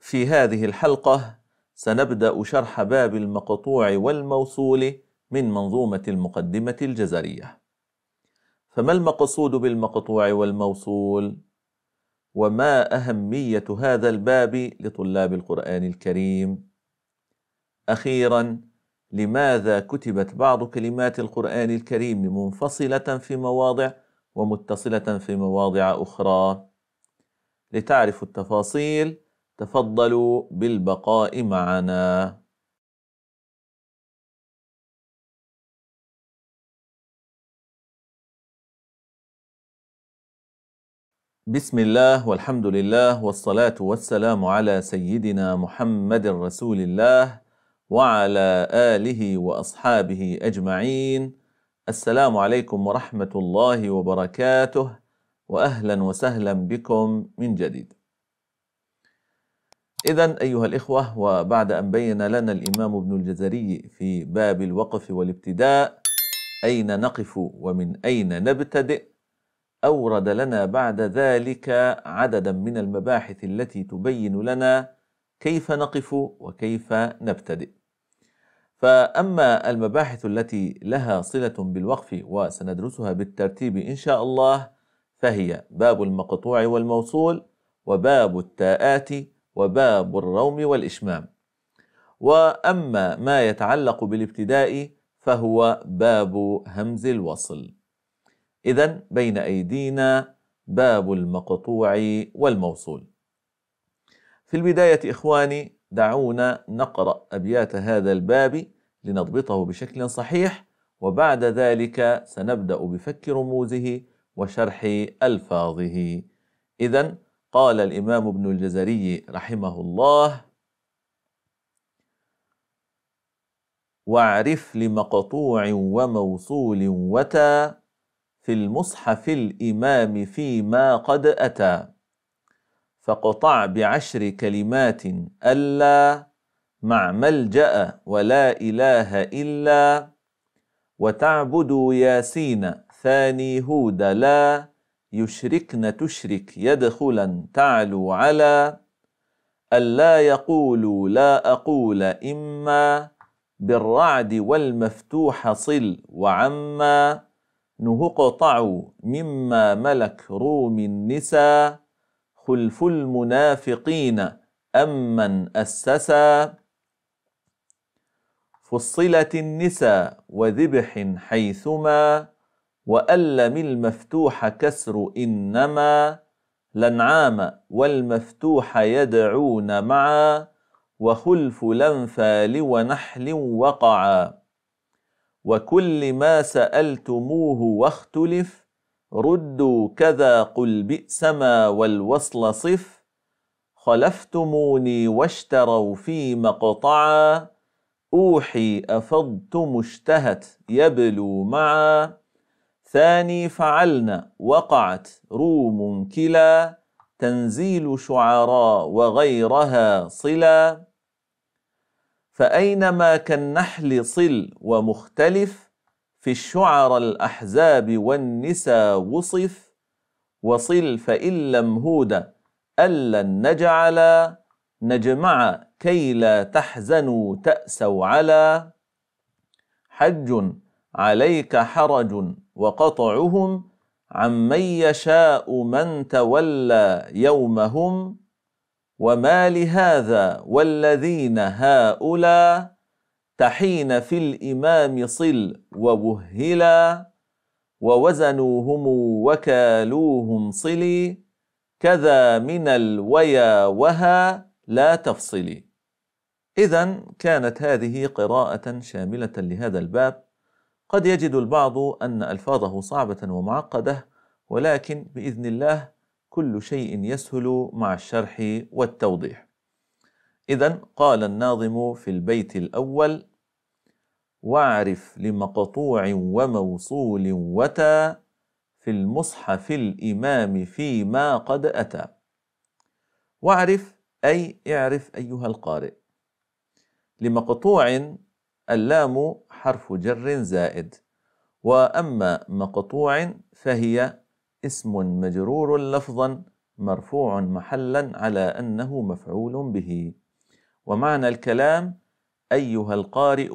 في هذه الحلقة سنبدأ شرح باب المقطوع والموصول من منظومة المقدمة الجزرية. فما المقصود بالمقطوع والموصول؟ وما أهمية هذا الباب لطلاب القرآن الكريم؟ أخيرا لماذا كتبت بعض كلمات القرآن الكريم منفصلة في مواضع ومتصلة في مواضع أخرى؟ لتعرفوا التفاصيل تفضلوا بالبقاء معنا بسم الله والحمد لله والصلاة والسلام على سيدنا محمد رسول الله وعلى آله وأصحابه أجمعين السلام عليكم ورحمة الله وبركاته وأهلا وسهلا بكم من جديد إذا أيها الإخوة وبعد أن بين لنا الإمام ابن الجزري في باب الوقف والابتداء أين نقف ومن أين نبتدئ أورد لنا بعد ذلك عددا من المباحث التي تبين لنا كيف نقف وكيف نبتدئ فأما المباحث التي لها صلة بالوقف وسندرسها بالترتيب إن شاء الله فهي باب المقطوع والموصول وباب التاءات وباب الروم والإشمام وأما ما يتعلق بالابتداء فهو باب همز الوصل إذا بين أيدينا باب المقطوع والموصول في البداية إخواني دعونا نقرأ أبيات هذا الباب لنضبطه بشكل صحيح وبعد ذلك سنبدأ بفك رموزه وشرح ألفاظه إذا قال الإمام ابن الجزري رحمه الله واعرف لمقطوع وموصول وتى في المصحف الإمام فيما قد أتى فقطع بعشر كلمات ألا مع ملجأ ولا إله إلا وتعبد ياسين ثاني هود لا يشركن تشرك يدخلا تعلو على ألا يقولوا لا أقول إما بالرعد والمفتوح صل وعما نهقطع مما ملك روم النساء خلف المنافقين أمن أسسا فصلت النساء وذبح حيثما وألم المفتوح كسر إنما لنعام والمفتوح يدعون معا وخلف لنفال ونحل وقعا وكل ما سألتموه واختلف ردوا كذا قل بئس ما والوصل صف خلفتموني واشتروا في مقطعا أوحي أفضتم اشتهت يبلو معا ثاني فعلنا وقعت روم كلا تنزيل شعراء وغيرها صلا فأينما كالنحل صل ومختلف في الشعر الأحزاب والنسى وصف وصل فإن لم هود ألا نجعلا نجمع كي لا تحزنوا تأسوا على حج عليك حرج وقطعهم عمن يشاء من تولى يومهم وما لهذا والذين هؤلاء تحين في الإمام صل ووهلا ووزنوهم وكالوهم صلي كذا من الويا وها لا تفصلي إذا كانت هذه قراءة شاملة لهذا الباب قد يجد البعض أن ألفاظه صعبة ومعقدة ولكن بإذن الله كل شيء يسهل مع الشرح والتوضيح إذا قال الناظم في البيت الأول واعرف لمقطوع وموصول وتى في المصحف الإمام فيما قد أتى واعرف أي اعرف أيها القارئ لمقطوع اللام حرف جر زائد وأما مقطوع فهي اسم مجرور لفظا مرفوع محلا على أنه مفعول به ومعنى الكلام أيها القارئ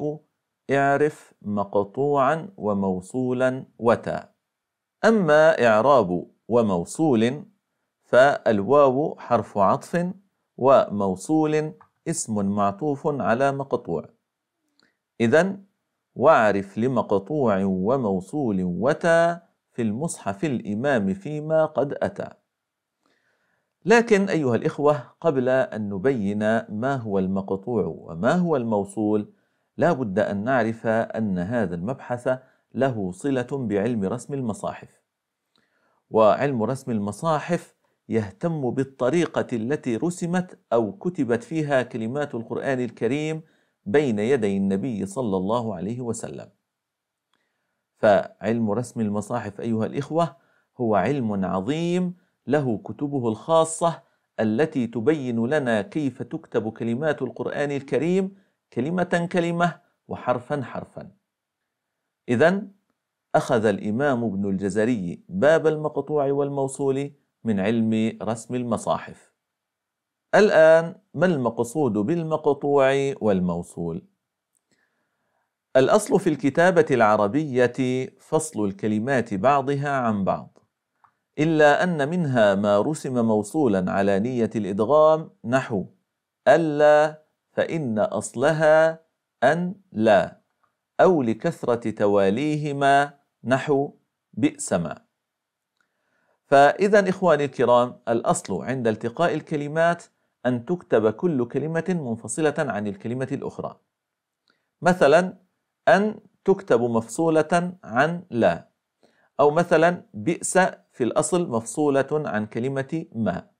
اعرف مقطوعا وموصولا وتا أما إعراب وموصول فالواو حرف عطف وموصول اسم معطوف على مقطوع إذا واعرف لمقطوع وموصول وتى في المصحف الإمام فيما قد أتى لكن أيها الإخوة قبل أن نبين ما هو المقطوع وما هو الموصول لا بد أن نعرف أن هذا المبحث له صلة بعلم رسم المصاحف وعلم رسم المصاحف يهتم بالطريقة التي رسمت أو كتبت فيها كلمات القرآن الكريم بين يدي النبي صلى الله عليه وسلم فعلم رسم المصاحف أيها الإخوة هو علم عظيم له كتبه الخاصة التي تبين لنا كيف تكتب كلمات القرآن الكريم كلمة كلمة وحرفا حرفا إذا أخذ الإمام ابن الجزري باب المقطوع والموصول من علم رسم المصاحف الآن ما المقصود بالمقطوع والموصول؟ الأصل في الكتابة العربية فصل الكلمات بعضها عن بعض، إلا أن منها ما رسم موصولا على نية الإدغام نحو ألا فإن أصلها أن لا، أو لكثرة تواليهما نحو بئسما. فإذا إخواني الكرام الأصل عند التقاء الكلمات أن تكتب كل كلمة منفصلة عن الكلمة الأخرى مثلا أن تكتب مفصولة عن لا أو مثلا بئس في الأصل مفصولة عن كلمة ما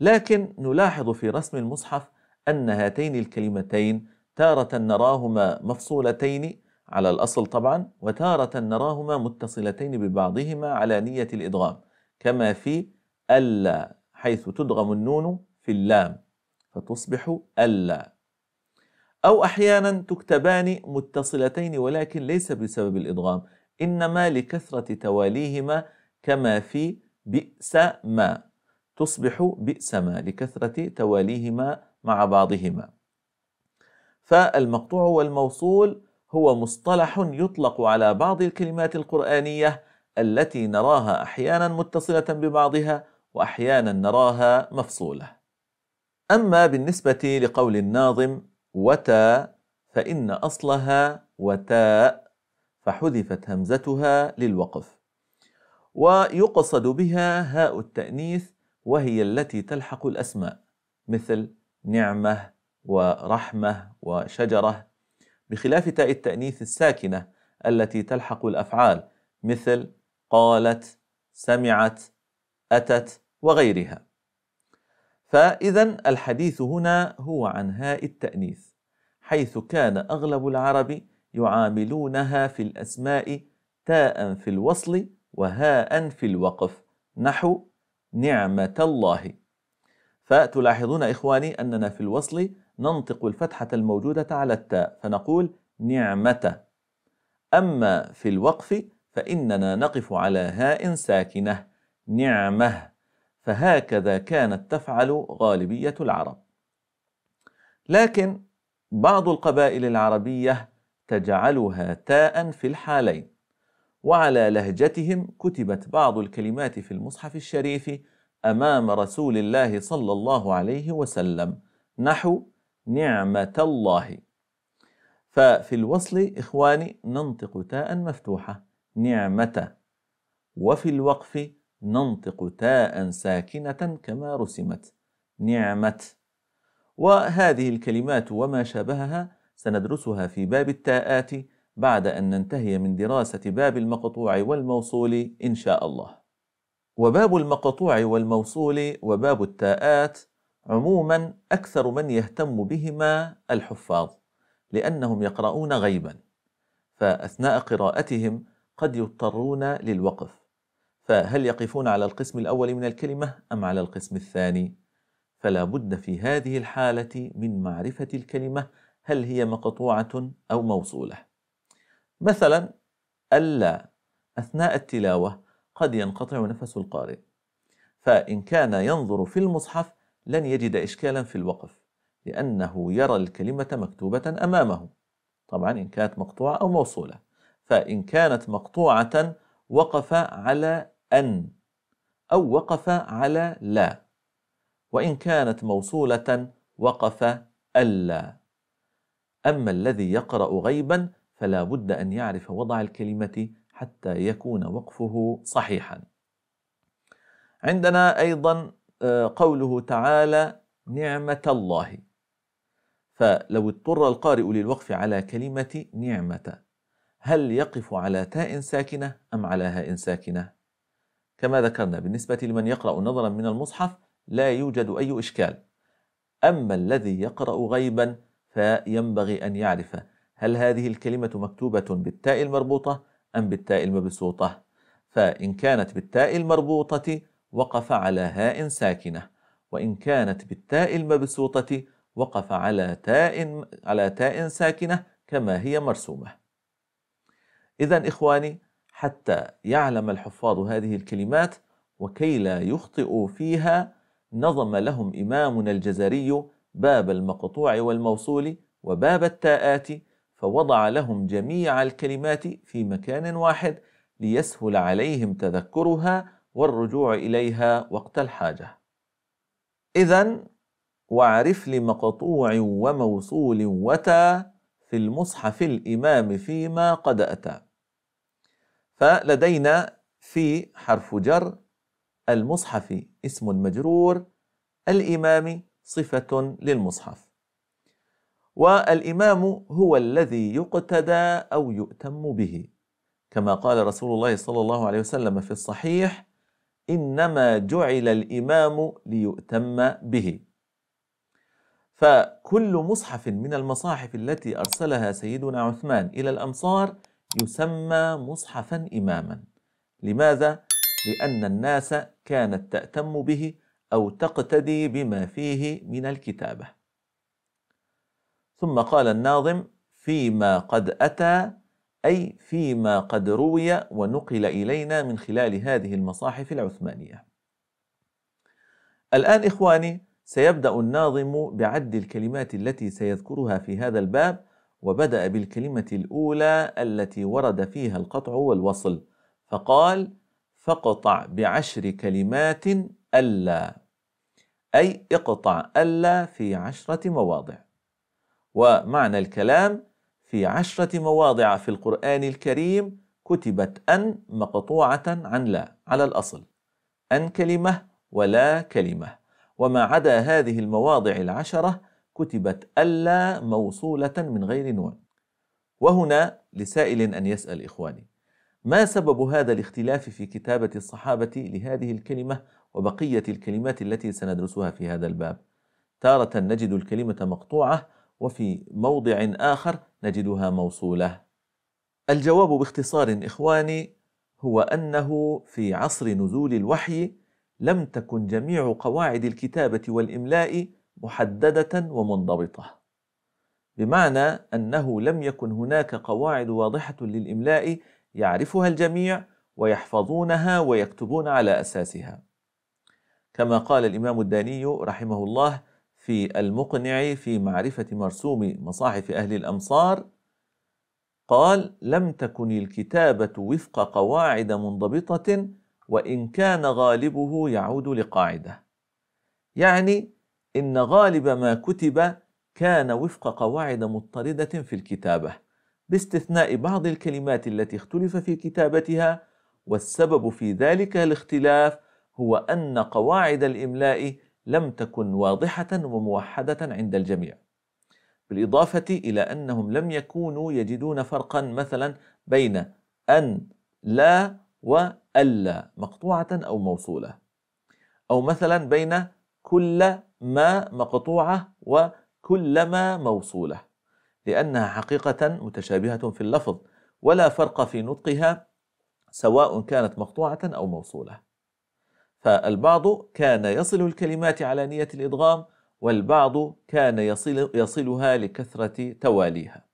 لكن نلاحظ في رسم المصحف أن هاتين الكلمتين تارة نراهما مفصولتين على الأصل طبعا وتارة نراهما متصلتين ببعضهما على نية الإدغام كما في ألا حيث تدغم النون في اللام فتصبح ألا أو أحيانا تكتبان متصلتين ولكن ليس بسبب الإدغام إنما لكثرة تواليهما كما في بئس ما تصبح بئس ما لكثرة تواليهما مع بعضهما فالمقطوع والموصول هو مصطلح يطلق على بعض الكلمات القرآنية التي نراها أحيانا متصلة ببعضها وأحيانا نراها مفصولة أما بالنسبة لقول الناظم وتا فإن أصلها وتاء فحذفت همزتها للوقف ويقصد بها هاء التأنيث وهي التي تلحق الأسماء مثل نعمة ورحمة وشجرة بخلاف تاء التأنيث الساكنة التي تلحق الأفعال مثل قالت سمعت أتت وغيرها فإذا الحديث هنا هو عن هاء التأنيث حيث كان أغلب العرب يعاملونها في الأسماء تاء في الوصل وهاء في الوقف نحو نعمة الله فتلاحظون إخواني أننا في الوصل ننطق الفتحة الموجودة على التاء فنقول نعمة أما في الوقف فإننا نقف على هاء ساكنة نعمة فهكذا كانت تفعل غالبية العرب لكن بعض القبائل العربية تجعلها تاء في الحالين وعلى لهجتهم كتبت بعض الكلمات في المصحف الشريف أمام رسول الله صلى الله عليه وسلم نحو نعمة الله ففي الوصل إخواني ننطق تاء مفتوحة نعمة وفي الوقف ننطق تاء ساكنة كما رسمت نعمة وهذه الكلمات وما شابهها سندرسها في باب التاءات بعد أن ننتهي من دراسة باب المقطوع والموصول إن شاء الله وباب المقطوع والموصول وباب التاءات عموما أكثر من يهتم بهما الحفاظ لأنهم يقرؤون غيبا فأثناء قراءتهم قد يضطرون للوقف فهل يقفون على القسم الأول من الكلمة أم على القسم الثاني؟ فلا بد في هذه الحالة من معرفة الكلمة هل هي مقطوعة أو موصولة مثلا ألا أثناء التلاوة قد ينقطع نفس القارئ فإن كان ينظر في المصحف لن يجد إشكالا في الوقف لأنه يرى الكلمة مكتوبة أمامه طبعا إن كانت مقطوعة أو موصولة فإن كانت مقطوعة وقف على أن أو وقف على لا وإن كانت موصولة وقف ألا أما الذي يقرأ غيبا فلا بد أن يعرف وضع الكلمة حتى يكون وقفه صحيحا عندنا أيضا آه، قوله تعالى نعمة الله فلو اضطر القارئ للوقف على كلمة نعمة هل يقف على تاء ساكنة أم على هاء ساكنة؟ كما ذكرنا بالنسبة لمن يقرأ نظرا من المصحف لا يوجد أي إشكال أما الذي يقرأ غيبا فينبغي أن يعرف هل هذه الكلمة مكتوبة بالتاء المربوطة أم بالتاء المبسوطة فإن كانت بالتاء المربوطة وقف على هاء ساكنة وإن كانت بالتاء المبسوطة وقف على تاء على تاء ساكنة كما هي مرسومة إذا إخواني حتى يعلم الحفاظ هذه الكلمات وكي لا يخطئوا فيها نظم لهم إمامنا الجزري باب المقطوع والموصول وباب التاءات فوضع لهم جميع الكلمات في مكان واحد ليسهل عليهم تذكرها والرجوع إليها وقت الحاجة إذا وعرف لمقطوع وموصول وتا في المصحف الإمام فيما قد أتى فلدينا في حرف جر المصحف اسم مجرور الإمام صفة للمصحف والإمام هو الذي يقتدى أو يؤتم به كما قال رسول الله صلى الله عليه وسلم في الصحيح إنما جعل الإمام ليؤتم به فكل مصحف من المصاحف التي أرسلها سيدنا عثمان إلى الأمصار يسمى مصحفا إماما لماذا؟ لأن الناس كانت تأتم به أو تقتدي بما فيه من الكتابة ثم قال الناظم فيما قد أتى أي فيما قد روي ونقل إلينا من خلال هذه المصاحف العثمانية الآن إخواني سيبدأ الناظم بعد الكلمات التي سيذكرها في هذا الباب وبدأ بالكلمة الأولى التي ورد فيها القطع والوصل فقال فاقطع بعشر كلمات ألا أي اقطع ألا في عشرة مواضع ومعنى الكلام في عشرة مواضع في القرآن الكريم كتبت أن مقطوعة عن لا على الأصل أن كلمة ولا كلمة وما عدا هذه المواضع العشرة كتبت ألا موصولة من غير نون وهنا لسائل أن يسأل إخواني ما سبب هذا الاختلاف في كتابة الصحابة لهذه الكلمة وبقية الكلمات التي سندرسها في هذا الباب تارة نجد الكلمة مقطوعة وفي موضع آخر نجدها موصولة الجواب باختصار إخواني هو أنه في عصر نزول الوحي لم تكن جميع قواعد الكتابة والإملاء محددة ومنضبطة بمعنى أنه لم يكن هناك قواعد واضحة للإملاء يعرفها الجميع ويحفظونها ويكتبون على أساسها كما قال الإمام الداني رحمه الله في المقنع في معرفة مرسوم مصاحف أهل الأمصار قال لم تكن الكتابة وفق قواعد منضبطة وإن كان غالبه يعود لقاعدة يعني إن غالب ما كتب كان وفق قواعد مضطردة في الكتابة باستثناء بعض الكلمات التي اختلف في كتابتها والسبب في ذلك الاختلاف هو أن قواعد الإملاء لم تكن واضحة وموحدة عند الجميع بالإضافة إلى أنهم لم يكونوا يجدون فرقا مثلا بين أن لا وألا مقطوعة أو موصولة أو مثلا بين كل ما مقطوعة وكلما موصولة لأنها حقيقة متشابهة في اللفظ ولا فرق في نطقها سواء كانت مقطوعة أو موصولة فالبعض كان يصل الكلمات على نية الإدغام والبعض كان يصل يصلها لكثرة تواليها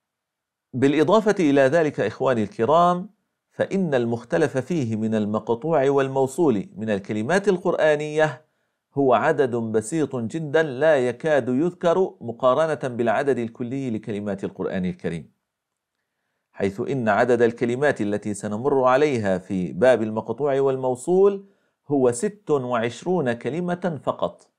بالإضافة إلى ذلك إخواني الكرام فإن المختلف فيه من المقطوع والموصول من الكلمات القرآنية هو عدد بسيط جدا لا يكاد يذكر مقارنة بالعدد الكلي لكلمات القرآن الكريم حيث إن عدد الكلمات التي سنمر عليها في باب المقطوع والموصول هو 26 كلمة فقط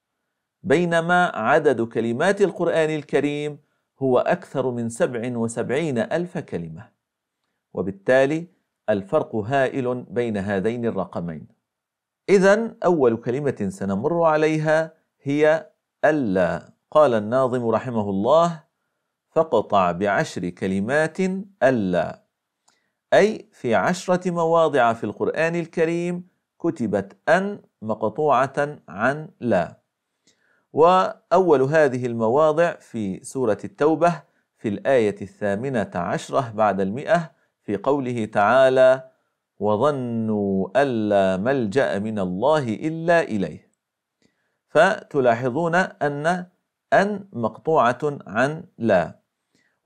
بينما عدد كلمات القرآن الكريم هو أكثر من 77 ألف كلمة وبالتالي الفرق هائل بين هذين الرقمين إذا أول كلمة سنمر عليها هي ألا قال الناظم رحمه الله فقطع بعشر كلمات ألا أي في عشرة مواضع في القرآن الكريم كتبت أن مقطوعة عن لا وأول هذه المواضع في سورة التوبة في الآية الثامنة عشرة بعد المئة في قوله تعالى وظنوا ألا ملجأ من الله إلا إليه فتلاحظون أن أن مقطوعة عن لا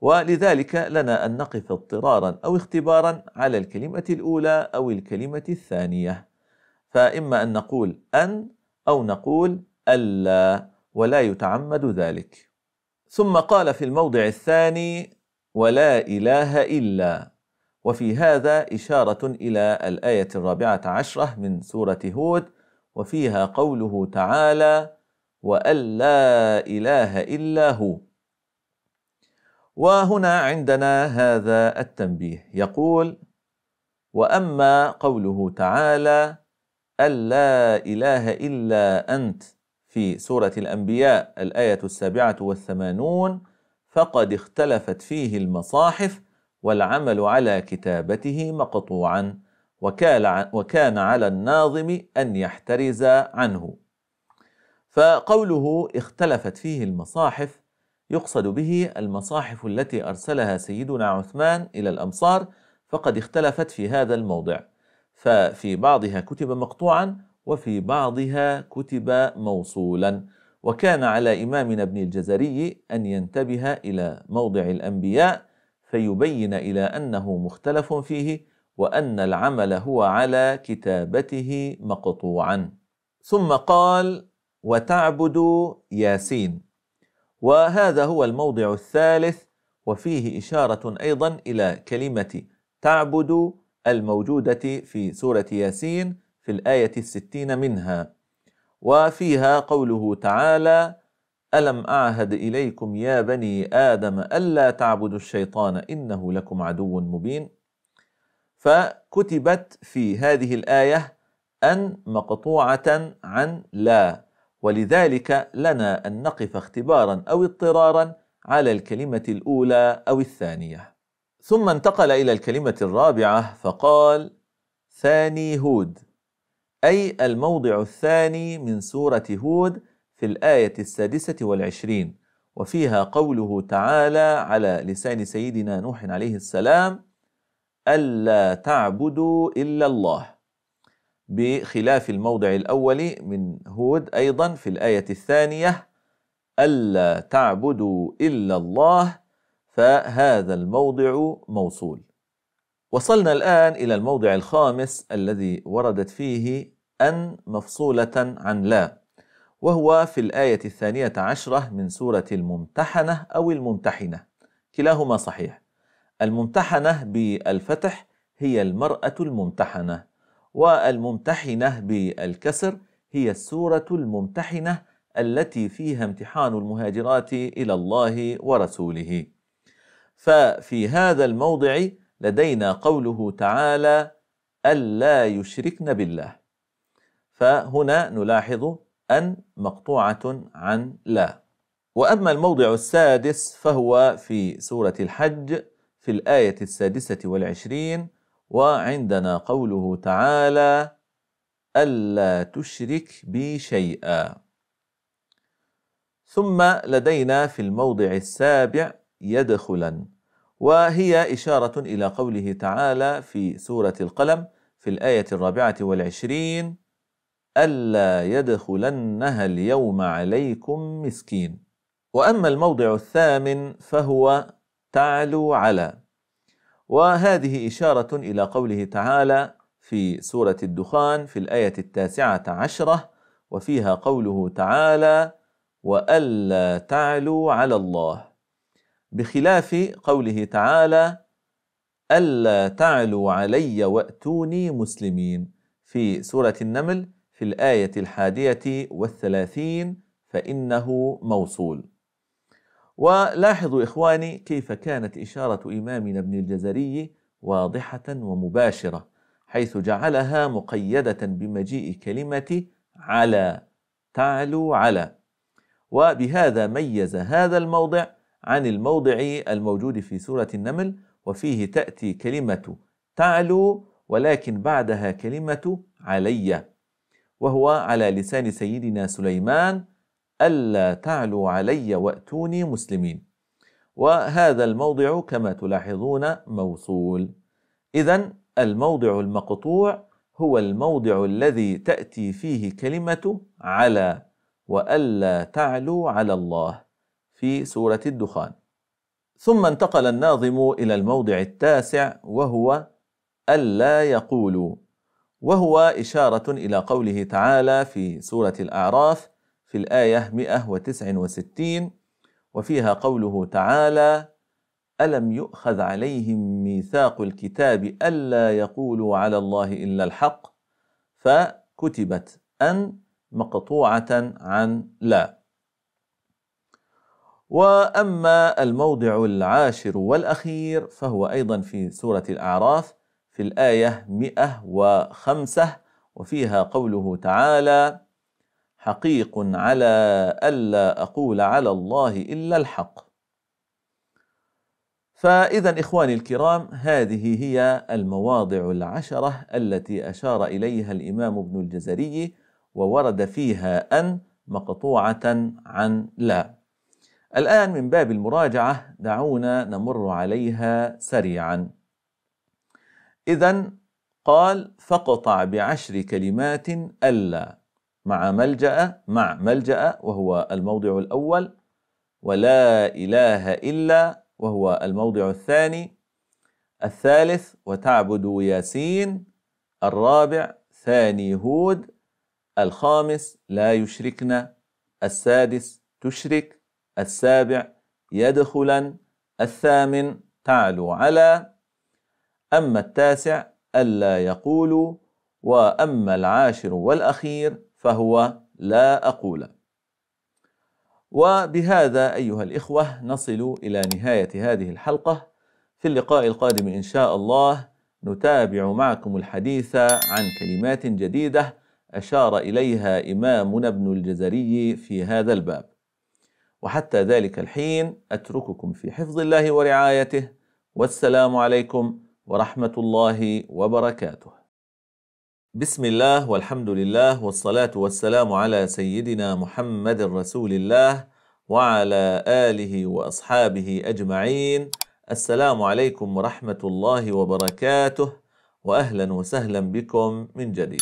ولذلك لنا أن نقف اضطرارا أو اختبارا على الكلمة الأولى أو الكلمة الثانية فإما أن نقول أن أو نقول ألا ولا يتعمد ذلك ثم قال في الموضع الثاني ولا إله إلا وفي هذا إشارة إلى الآية الرابعة عشرة من سورة هود وفيها قوله تعالى وأن لا إله إلا هو وهنا عندنا هذا التنبيه يقول واما قوله تعالى أن لا اله الا انت في سوره الانبياء الايه السابعه والثمانون فقد اختلفت فيه المصاحف والعمل على كتابته مقطوعا وكان على الناظم أن يحترز عنه فقوله اختلفت فيه المصاحف يقصد به المصاحف التي أرسلها سيدنا عثمان إلى الأمصار فقد اختلفت في هذا الموضع ففي بعضها كتب مقطوعا وفي بعضها كتب موصولا وكان على إمامنا ابن الجزري أن ينتبه إلى موضع الأنبياء فيبين إلى أنه مختلف فيه وأن العمل هو على كتابته مقطوعا ثم قال وتعبد ياسين وهذا هو الموضع الثالث وفيه إشارة أيضا إلى كلمة تعبد الموجودة في سورة ياسين في الآية الستين منها وفيها قوله تعالى ألم أعهد إليكم يا بني آدم ألا تعبدوا الشيطان إنه لكم عدو مبين فكتبت في هذه الآية أن مقطوعة عن لا ولذلك لنا أن نقف اختبارا أو اضطرارا على الكلمة الأولى أو الثانية ثم انتقل إلى الكلمة الرابعة فقال ثاني هود أي الموضع الثاني من سورة هود في الآية السادسة والعشرين وفيها قوله تعالى على لسان سيدنا نوح عليه السلام ألا تعبدوا إلا الله بخلاف الموضع الأول من هود أيضا في الآية الثانية ألا تعبدوا إلا الله فهذا الموضع موصول وصلنا الآن إلى الموضع الخامس الذي وردت فيه أن مفصولة عن لا وهو في الآية الثانية عشرة من سورة الممتحنة أو الممتحنة كلاهما صحيح الممتحنة بالفتح هي المرأة الممتحنة والممتحنة بالكسر هي السورة الممتحنة التي فيها امتحان المهاجرات إلى الله ورسوله ففي هذا الموضع لدينا قوله تعالى ألا يشركن بالله فهنا نلاحظ أن مقطوعة عن لا وأما الموضع السادس فهو في سورة الحج في الآية السادسة والعشرين وعندنا قوله تعالى ألا تشرك بي شيئا ثم لدينا في الموضع السابع يدخلا وهي إشارة إلى قوله تعالى في سورة القلم في الآية الرابعة والعشرين ألا يدخلنها اليوم عليكم مسكين وأما الموضع الثامن فهو تعلو على وهذه إشارة إلى قوله تعالى في سورة الدخان في الآية التاسعة عشرة وفيها قوله تعالى وألا تعلوا على الله بخلاف قوله تعالى ألا تعلوا علي وأتوني مسلمين في سورة النمل في الآية الحادية والثلاثين فإنه موصول ولاحظوا إخواني كيف كانت إشارة إمامنا ابن الجزري واضحة ومباشرة حيث جعلها مقيدة بمجيء كلمة على تعلو على وبهذا ميز هذا الموضع عن الموضع الموجود في سورة النمل وفيه تأتي كلمة تعلو ولكن بعدها كلمة علي وهو على لسان سيدنا سليمان ألا تعلوا علي وأتوني مسلمين وهذا الموضع كما تلاحظون موصول إذا الموضع المقطوع هو الموضع الذي تأتي فيه كلمة على وألا تعلوا على الله في سورة الدخان ثم انتقل الناظم إلى الموضع التاسع وهو ألا يقولوا وهو إشارة إلى قوله تعالى في سورة الأعراف في الآية 169 وفيها قوله تعالى: ألم يؤخذ عليهم ميثاق الكتاب ألا يقولوا على الله إلا الحق فكتبت أن مقطوعة عن لا. وأما الموضع العاشر والأخير فهو أيضا في سورة الأعراف في الآية 105 وفيها قوله تعالى حقيق على ألا أقول على الله إلا الحق فإذا إخواني الكرام هذه هي المواضع العشرة التي أشار إليها الإمام ابن الجزري وورد فيها أن مقطوعة عن لا الآن من باب المراجعة دعونا نمر عليها سريعاً إذا قال فقطع بعشر كلمات ألا مع ملجأ مع ملجأ وهو الموضع الأول ولا إله إلا وهو الموضع الثاني الثالث وتعبد ياسين الرابع ثاني هود الخامس لا يشركن السادس تشرك السابع يدخلا الثامن تعلو على أما التاسع ألا يقولوا وأما العاشر والأخير فهو لا أقول وبهذا أيها الإخوة نصل إلى نهاية هذه الحلقة في اللقاء القادم إن شاء الله نتابع معكم الحديث عن كلمات جديدة أشار إليها إمامنا ابن الجزري في هذا الباب وحتى ذلك الحين أترككم في حفظ الله ورعايته والسلام عليكم ورحمة الله وبركاته. بسم الله والحمد لله والصلاة والسلام على سيدنا محمد رسول الله وعلى آله وأصحابه أجمعين. السلام عليكم ورحمة الله وبركاته وأهلا وسهلا بكم من جديد.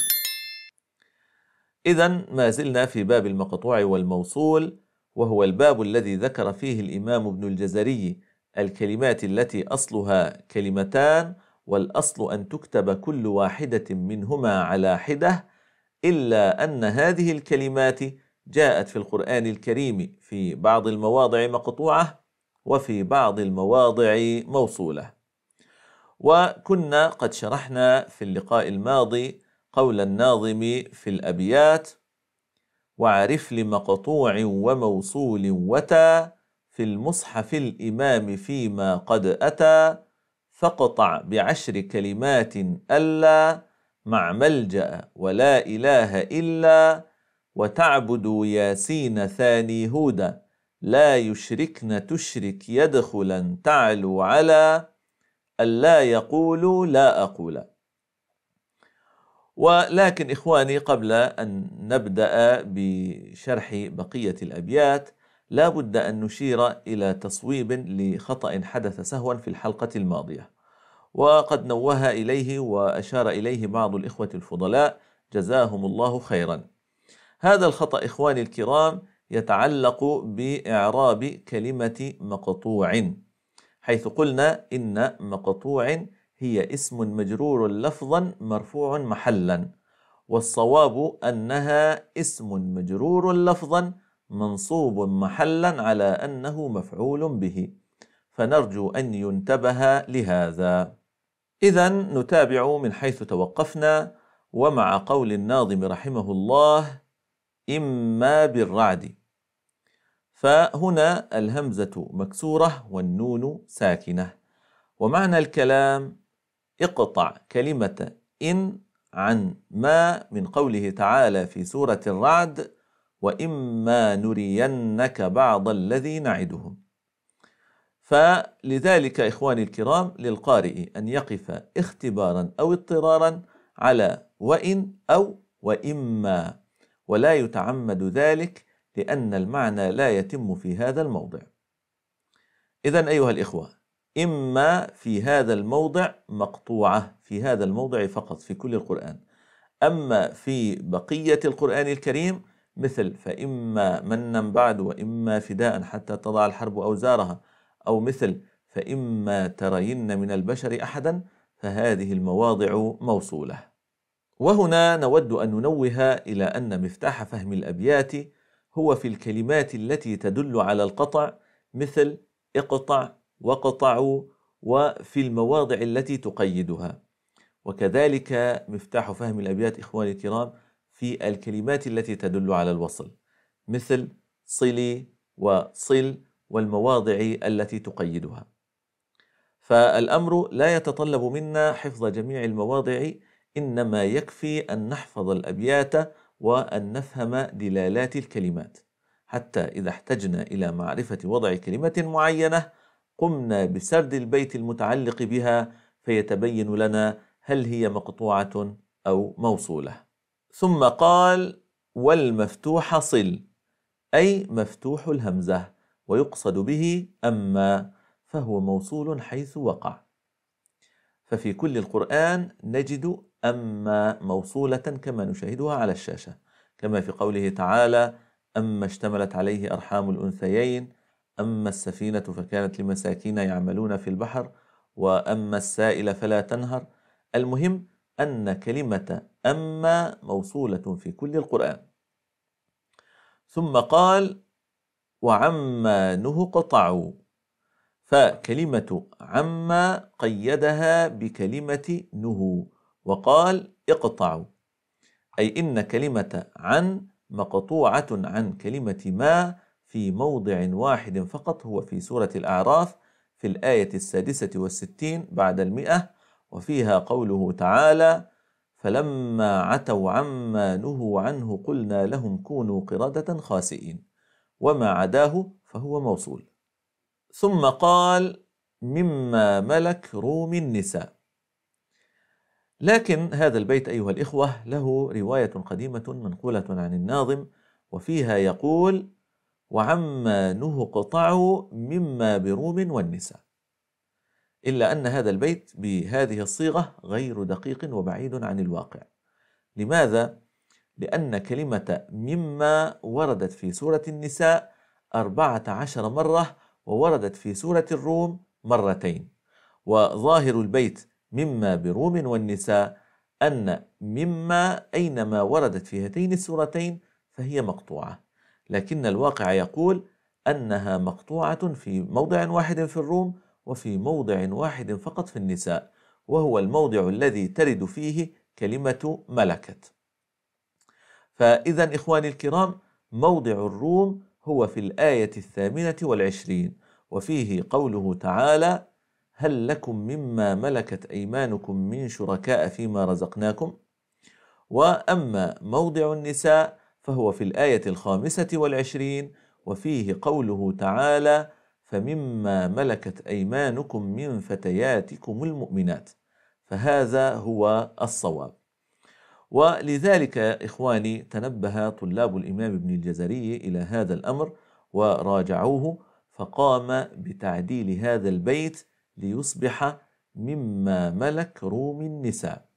إذا ما زلنا في باب المقطوع والموصول وهو الباب الذي ذكر فيه الإمام ابن الجزري الكلمات التي أصلها كلمتان والأصل أن تكتب كل واحدة منهما على حدة إلا أن هذه الكلمات جاءت في القرآن الكريم في بعض المواضع مقطوعة وفي بعض المواضع موصولة وكنا قد شرحنا في اللقاء الماضي قول الناظم في الأبيات وعرف لمقطوع وموصول وتا في المصحف الإمام فيما قد أتى فاقطع بعشر كلمات ألا مع ملجأ ولا إله إلا وتعبد ياسين ثاني هودا لا يشركن تشرك يدخلا تعلو على ألا يقولوا لا أقول ولكن إخواني قبل أن نبدأ بشرح بقية الأبيات لا بد أن نشير إلى تصويب لخطأ حدث سهوا في الحلقة الماضية وقد نوه إليه وأشار إليه بعض الإخوة الفضلاء جزاهم الله خيرا هذا الخطأ إخواني الكرام يتعلق بإعراب كلمة مقطوع حيث قلنا إن مقطوع هي اسم مجرور لفظا مرفوع محلا والصواب أنها اسم مجرور لفظا منصوب محلا على أنه مفعول به فنرجو أن ينتبه لهذا إذا نتابع من حيث توقفنا ومع قول الناظم رحمه الله إما بالرعد فهنا الهمزة مكسورة والنون ساكنة ومعنى الكلام اقطع كلمة إن عن ما من قوله تعالى في سورة الرعد وإما نرينك بعض الذي نعدهم فلذلك إخواني الكرام للقارئ أن يقف اختبارا أو اضطرارا على وإن أو وإما ولا يتعمد ذلك لأن المعنى لا يتم في هذا الموضع إذا أيها الإخوة إما في هذا الموضع مقطوعة في هذا الموضع فقط في كل القرآن أما في بقية القرآن الكريم مثل فإما منا بعد وإما فداء حتى تضع الحرب أوزارها أو مثل فإما ترين من البشر أحدا فهذه المواضع موصولة وهنا نود أن ننوه إلى أن مفتاح فهم الأبيات هو في الكلمات التي تدل على القطع مثل اقطع وقطعوا وفي المواضع التي تقيدها وكذلك مفتاح فهم الأبيات إخواني الكرام في الكلمات التي تدل على الوصل مثل صلي وصل والمواضع التي تقيدها فالامر لا يتطلب منا حفظ جميع المواضع انما يكفي ان نحفظ الابيات وان نفهم دلالات الكلمات حتى اذا احتجنا الى معرفه وضع كلمه معينه قمنا بسرد البيت المتعلق بها فيتبين لنا هل هي مقطوعه او موصوله ثم قال والمفتوح صل أي مفتوح الهمزة ويقصد به أما فهو موصول حيث وقع ففي كل القرآن نجد أما موصولة كما نشاهدها على الشاشة كما في قوله تعالى أما اشتملت عليه أرحام الأنثيين أما السفينة فكانت لمساكين يعملون في البحر وأما السائل فلا تنهر المهم أن كلمة أما موصولة في كل القرآن ثم قال وعما نه قطعوا فكلمة عما قيدها بكلمة نه وقال اقطعوا أي إن كلمة عن مقطوعة عن كلمة ما في موضع واحد فقط هو في سورة الأعراف في الآية السادسة والستين بعد المئة وفيها قوله تعالى فلما عتوا عما نهوا عنه قلنا لهم كونوا قردة خاسئين وما عداه فهو موصول ثم قال مما ملك روم النساء لكن هذا البيت أيها الإخوة له رواية قديمة منقولة عن الناظم وفيها يقول وعما نهوا قطعوا مما بروم والنساء إلا أن هذا البيت بهذه الصيغة غير دقيق وبعيد عن الواقع لماذا؟ لأن كلمة مما وردت في سورة النساء أربعة عشر مرة ووردت في سورة الروم مرتين وظاهر البيت مما بروم والنساء أن مما أينما وردت في هاتين السورتين فهي مقطوعة لكن الواقع يقول أنها مقطوعة في موضع واحد في الروم وفي موضع واحد فقط في النساء وهو الموضع الذي ترد فيه كلمة ملكت فإذا إخواني الكرام موضع الروم هو في الآية الثامنة والعشرين وفيه قوله تعالى هل لكم مما ملكت أيمانكم من شركاء فيما رزقناكم وأما موضع النساء فهو في الآية الخامسة والعشرين وفيه قوله تعالى فمما ملكت أيمانكم من فتياتكم المؤمنات فهذا هو الصواب ولذلك إخواني تنبه طلاب الإمام ابن الجزري إلى هذا الأمر وراجعوه فقام بتعديل هذا البيت ليصبح مما ملك روم النساء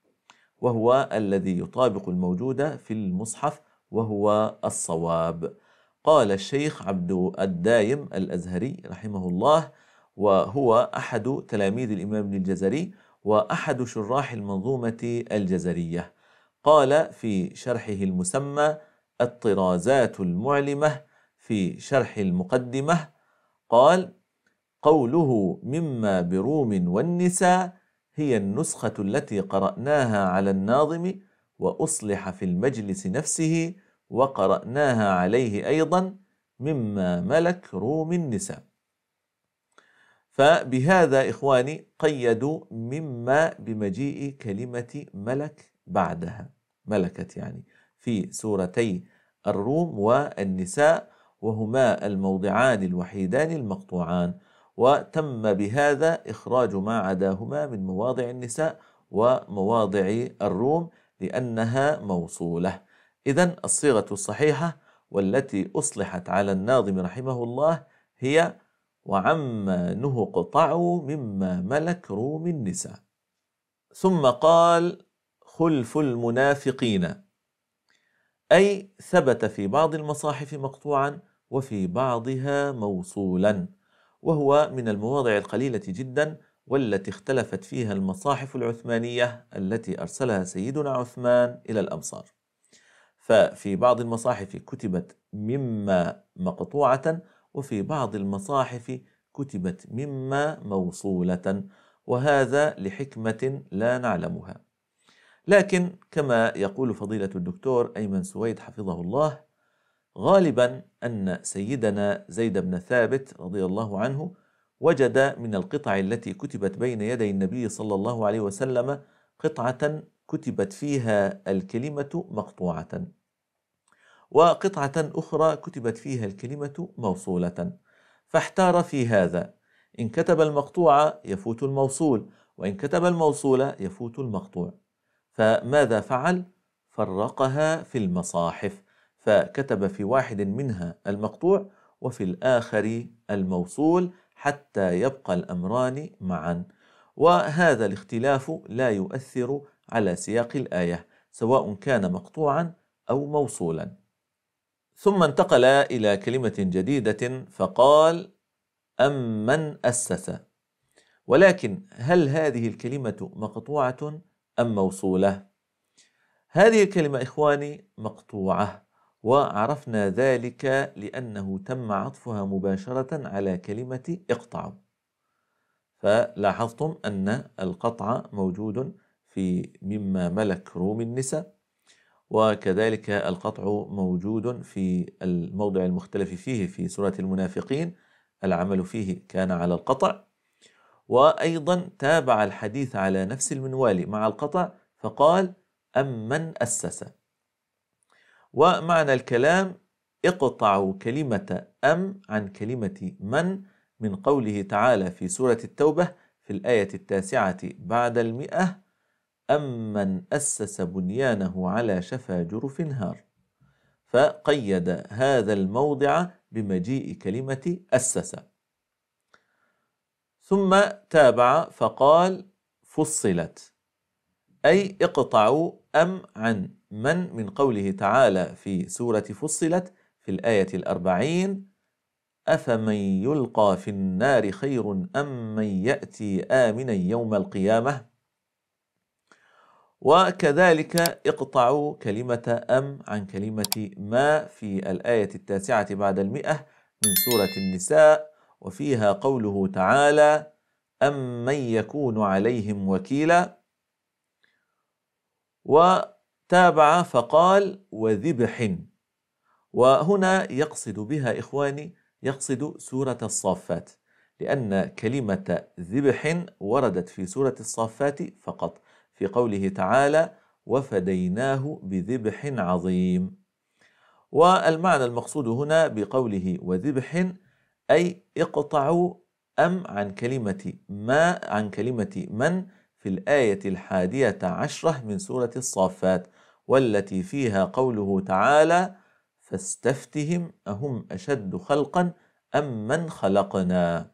وهو الذي يطابق الموجود في المصحف وهو الصواب قال الشيخ عبد الدايم الأزهري رحمه الله وهو أحد تلاميذ الإمام ابن الجزري وأحد شراح المنظومة الجزرية قال في شرحه المسمى الطرازات المعلمة في شرح المقدمة قال قوله مما بروم والنساء هي النسخة التي قرأناها على الناظم وأصلح في المجلس نفسه وقرأناها عليه أيضا مما ملك روم النساء فبهذا إخواني قيدوا مما بمجيء كلمة ملك بعدها ملكت يعني في سورتي الروم والنساء وهما الموضعان الوحيدان المقطوعان وتم بهذا إخراج ما عداهما من مواضع النساء ومواضع الروم لأنها موصولة إذا الصيغة الصحيحة والتي أصلحت على الناظم رحمه الله هي وعما نه قطعوا مما ملك روم النساء ثم قال خلف المنافقين أي ثبت في بعض المصاحف مقطوعا وفي بعضها موصولا وهو من المواضع القليلة جدا والتي اختلفت فيها المصاحف العثمانية التي أرسلها سيدنا عثمان إلى الأمصار ففي بعض المصاحف كتبت مما مقطوعة وفي بعض المصاحف كتبت مما موصولة وهذا لحكمة لا نعلمها لكن كما يقول فضيلة الدكتور أيمن سويد حفظه الله غالبا أن سيدنا زيد بن ثابت رضي الله عنه وجد من القطع التي كتبت بين يدي النبي صلى الله عليه وسلم قطعة كتبت فيها الكلمة مقطوعة وقطعة أخرى كتبت فيها الكلمة موصولة فاحتار في هذا إن كتب المقطوعة يفوت الموصول وإن كتب الموصولة يفوت المقطوع فماذا فعل؟ فرقها في المصاحف فكتب في واحد منها المقطوع وفي الآخر الموصول حتى يبقى الأمران معا وهذا الاختلاف لا يؤثر على سياق الآية سواء كان مقطوعا أو موصولا ثم انتقل إلى كلمة جديدة فقال أمن أسس ولكن هل هذه الكلمة مقطوعة أم موصولة؟ هذه الكلمة إخواني مقطوعة وعرفنا ذلك لأنه تم عطفها مباشرة على كلمة اقطعوا فلاحظتم أن القطع موجود في مما ملك روم النساء وكذلك القطع موجود في الموضع المختلف فيه في سورة المنافقين العمل فيه كان على القطع وأيضا تابع الحديث على نفس المنوال مع القطع فقال أمن أسس ومعنى الكلام اقطعوا كلمة أم عن كلمة من من قوله تعالى في سورة التوبة في الآية التاسعة بعد المئة أمن أسس بنيانه على شفا جرف هار فقيد هذا الموضع بمجيء كلمة أسس ثم تابع فقال فصلت أي اقطعوا أم عن من من قوله تعالى في سورة فصلت في الآية الأربعين أفمن يلقى في النار خير أم من يأتي آمنا يوم القيامة وكذلك اقطعوا كلمة أم عن كلمة ما في الآية التاسعة بعد المئة من سورة النساء وفيها قوله تعالى أم من يكون عليهم وكيلا وتابع فقال وذبح وهنا يقصد بها إخواني يقصد سورة الصافات لأن كلمة ذبح وردت في سورة الصافات فقط في قوله تعالى وفديناه بذبح عظيم والمعنى المقصود هنا بقوله وذبح أي اقطعوا أم عن كلمة ما عن كلمة من في الآية الحادية عشرة من سورة الصافات والتي فيها قوله تعالى فاستفتهم أهم أشد خلقا أم من خلقنا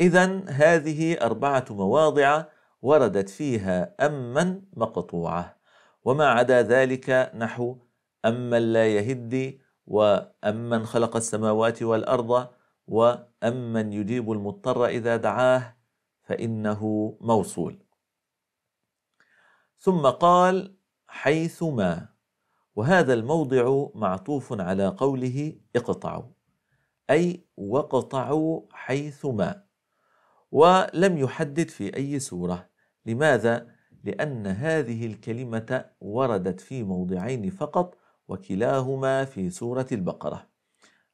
إذا هذه أربعة مواضع وردت فيها أما مقطوعة وما عدا ذلك نحو أمن لا يهد وأمن خلق السماوات والأرض وأمن يجيب المضطر إذا دعاه فإنه موصول ثم قال حيثما وهذا الموضع معطوف على قوله اقطعوا أي وقطعوا حيثما ولم يحدد في أي سورة لماذا؟ لأن هذه الكلمة وردت في موضعين فقط وكلاهما في سورة البقرة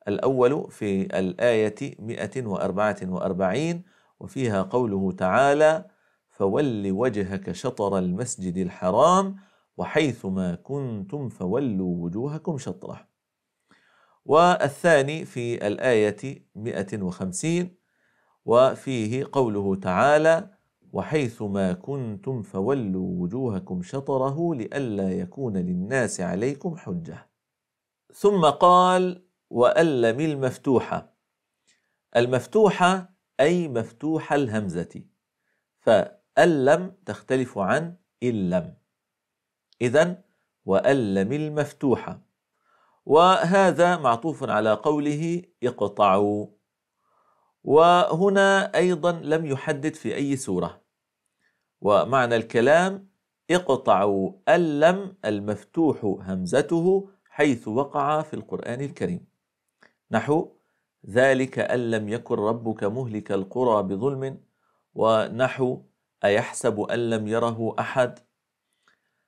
الأول في الآية 144 وفيها قوله تعالى فول وجهك شطر المسجد الحرام وحيثما كنتم فولوا وجوهكم شطره والثاني في الآية 150 وفيه قوله تعالى وحيث ما كنتم فولوا وجوهكم شطره لئلا يكون للناس عليكم حجه ثم قال والم المفتوحه المفتوحه اي مفتوح الهمزه فالم تختلف عن إلم اذا والم المفتوحه وهذا معطوف على قوله اقطعوا وهنا أيضا لم يحدد في أي سورة ومعنى الكلام اقطعوا اللم المفتوح همزته حيث وقع في القرآن الكريم نحو ذلك أن لم يكن ربك مهلك القرى بظلم ونحو أيحسب أن لم يره أحد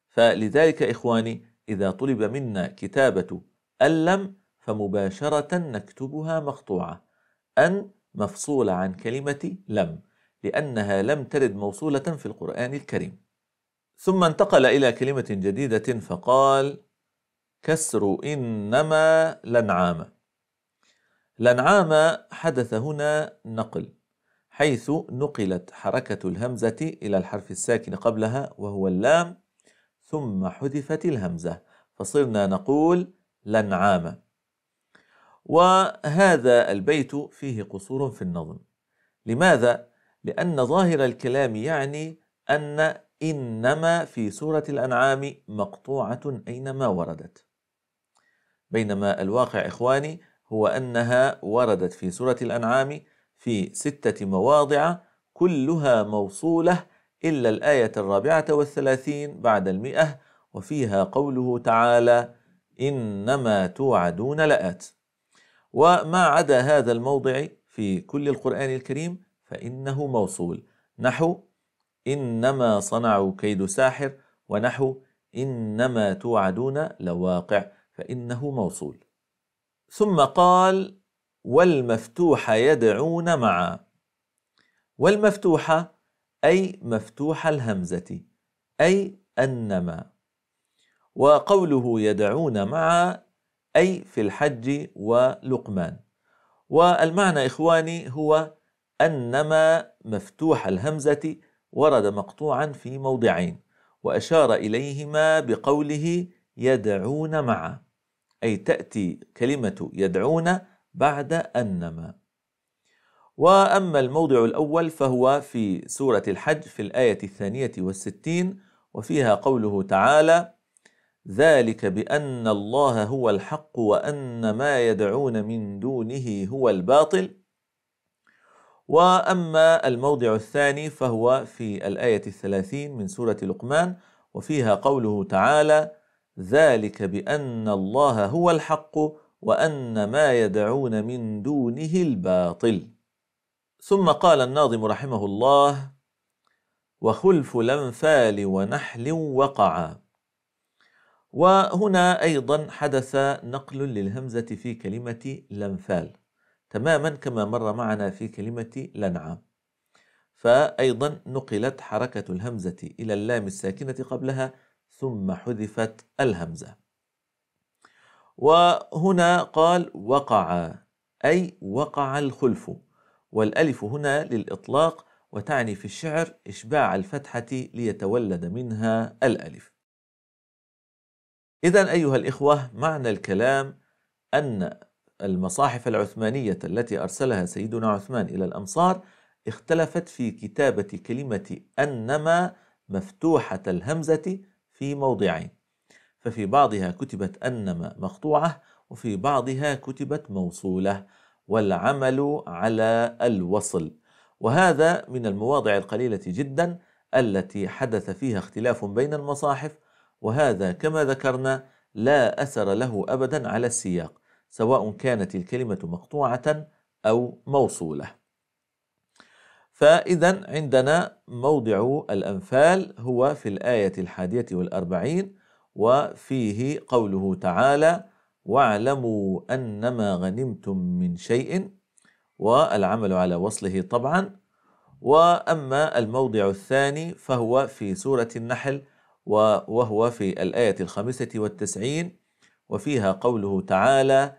فلذلك إخواني إذا طلب منا كتابة اللم فمباشرة نكتبها مقطوعة أن مفصولة عن كلمة لم لأنها لم ترد موصولة في القرآن الكريم ثم انتقل إلى كلمة جديدة فقال كسر إنما لنعام لنعام حدث هنا نقل حيث نقلت حركة الهمزة إلى الحرف الساكن قبلها وهو اللام ثم حذفت الهمزة فصرنا نقول لنعام وهذا البيت فيه قصور في النظم لماذا؟ لأن ظاهر الكلام يعني أن إنما في سورة الأنعام مقطوعة أينما وردت بينما الواقع إخواني هو أنها وردت في سورة الأنعام في ستة مواضع كلها موصولة إلا الآية الرابعة والثلاثين بعد المئة وفيها قوله تعالى إنما توعدون لآت وما عدا هذا الموضع في كل القرآن الكريم فإنه موصول نحو إنما صنعوا كيد ساحر ونحو إنما توعدون لواقع فإنه موصول ثم قال والمفتوح يدعون معا والمفتوحة أي مفتوح الهمزة أي أنما وقوله يدعون معا أي في الحج ولقمان والمعنى إخواني هو أنما مفتوح الهمزة ورد مقطوعا في موضعين وأشار إليهما بقوله يدعون معا أي تأتي كلمة يدعون بعد أنما وأما الموضع الأول فهو في سورة الحج في الآية الثانية والستين وفيها قوله تعالى ذلك بان الله هو الحق وان ما يدعون من دونه هو الباطل واما الموضع الثاني فهو في الايه الثلاثين من سوره لقمان وفيها قوله تعالى ذلك بان الله هو الحق وان ما يدعون من دونه الباطل ثم قال الناظم رحمه الله وخلف الانفال ونحل وقعا وهنا أيضا حدث نقل للهمزة في كلمة لنفال تماما كما مر معنا في كلمة لنعم فأيضا نقلت حركة الهمزة إلى اللام الساكنة قبلها ثم حذفت الهمزة وهنا قال وقع أي وقع الخلف والألف هنا للإطلاق وتعني في الشعر إشباع الفتحة ليتولد منها الألف إذا أيها الإخوة معنى الكلام أن المصاحف العثمانية التي أرسلها سيدنا عثمان إلى الأمصار اختلفت في كتابة كلمة أنما مفتوحة الهمزة في موضعين ففي بعضها كتبت أنما مقطوعة وفي بعضها كتبت موصولة والعمل على الوصل وهذا من المواضع القليلة جدا التي حدث فيها اختلاف بين المصاحف وهذا كما ذكرنا لا أثر له أبدا على السياق سواء كانت الكلمة مقطوعة أو موصولة فإذا عندنا موضع الأنفال هو في الآية الحادية والأربعين وفيه قوله تعالى واعلموا أنما غنمتم من شيء والعمل على وصله طبعا وأما الموضع الثاني فهو في سورة النحل وهو في الآية الخامسة والتسعين وفيها قوله تعالى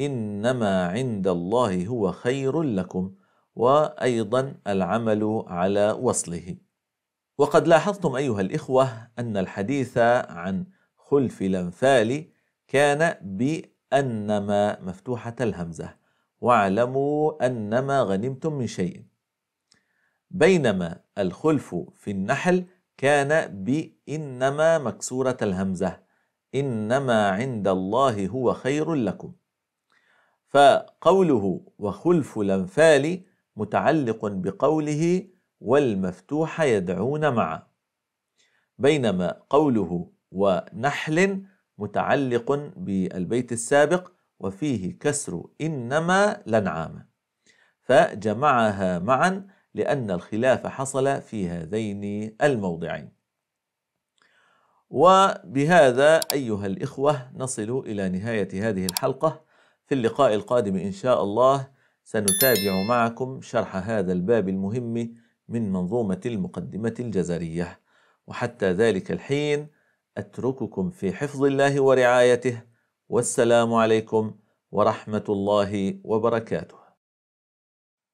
إنما عند الله هو خير لكم وأيضا العمل على وصله وقد لاحظتم أيها الإخوة أن الحديث عن خلف الأنفال كان بأنما مفتوحة الهمزة واعلموا أنما غنمتم من شيء بينما الخلف في النحل كان بإنما مكسورة الهمزة إنما عند الله هو خير لكم فقوله وخلف الأنفال متعلق بقوله والمفتوح يدعون معا بينما قوله ونحل متعلق بالبيت السابق وفيه كسر إنما لنعام فجمعها معا لأن الخلاف حصل في هذين الموضعين وبهذا أيها الإخوة نصل إلى نهاية هذه الحلقة في اللقاء القادم إن شاء الله سنتابع معكم شرح هذا الباب المهم من منظومة المقدمة الجزرية وحتى ذلك الحين أترككم في حفظ الله ورعايته والسلام عليكم ورحمة الله وبركاته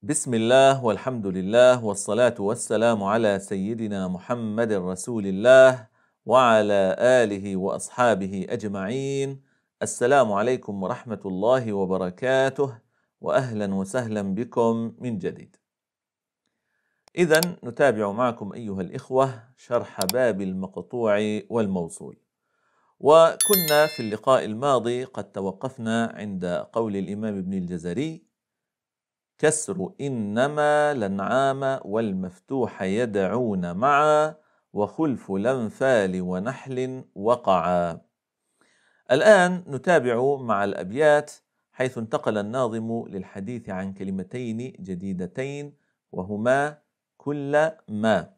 بسم الله والحمد لله والصلاة والسلام على سيدنا محمد رسول الله وعلى آله وأصحابه أجمعين السلام عليكم ورحمة الله وبركاته وأهلا وسهلا بكم من جديد. إذا نتابع معكم أيها الإخوة شرح باب المقطوع والموصول. وكنا في اللقاء الماضي قد توقفنا عند قول الإمام ابن الجزري كسر إنما لنعام والمفتوح يدعون معا وخلف لنفال ونحل وقعا الآن نتابع مع الأبيات حيث انتقل الناظم للحديث عن كلمتين جديدتين وهما كل ما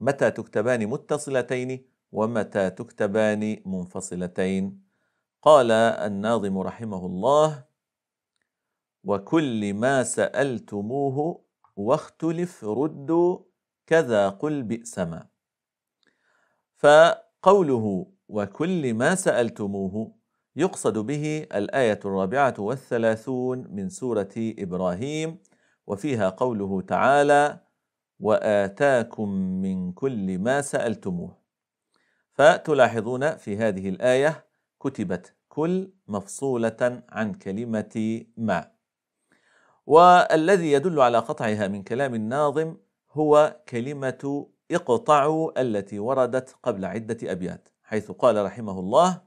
متى تكتبان متصلتين ومتى تكتبان منفصلتين قال الناظم رحمه الله وكل ما سألتموه واختلف ردوا كذا قل بئسما فقوله وكل ما سألتموه يقصد به الآية الرابعة والثلاثون من سورة إبراهيم وفيها قوله تعالى وآتاكم من كل ما سألتموه فتلاحظون في هذه الآية كتبت كل مفصولة عن كلمة ما والذي يدل على قطعها من كلام الناظم هو كلمة اقطعوا التي وردت قبل عدة أبيات حيث قال رحمه الله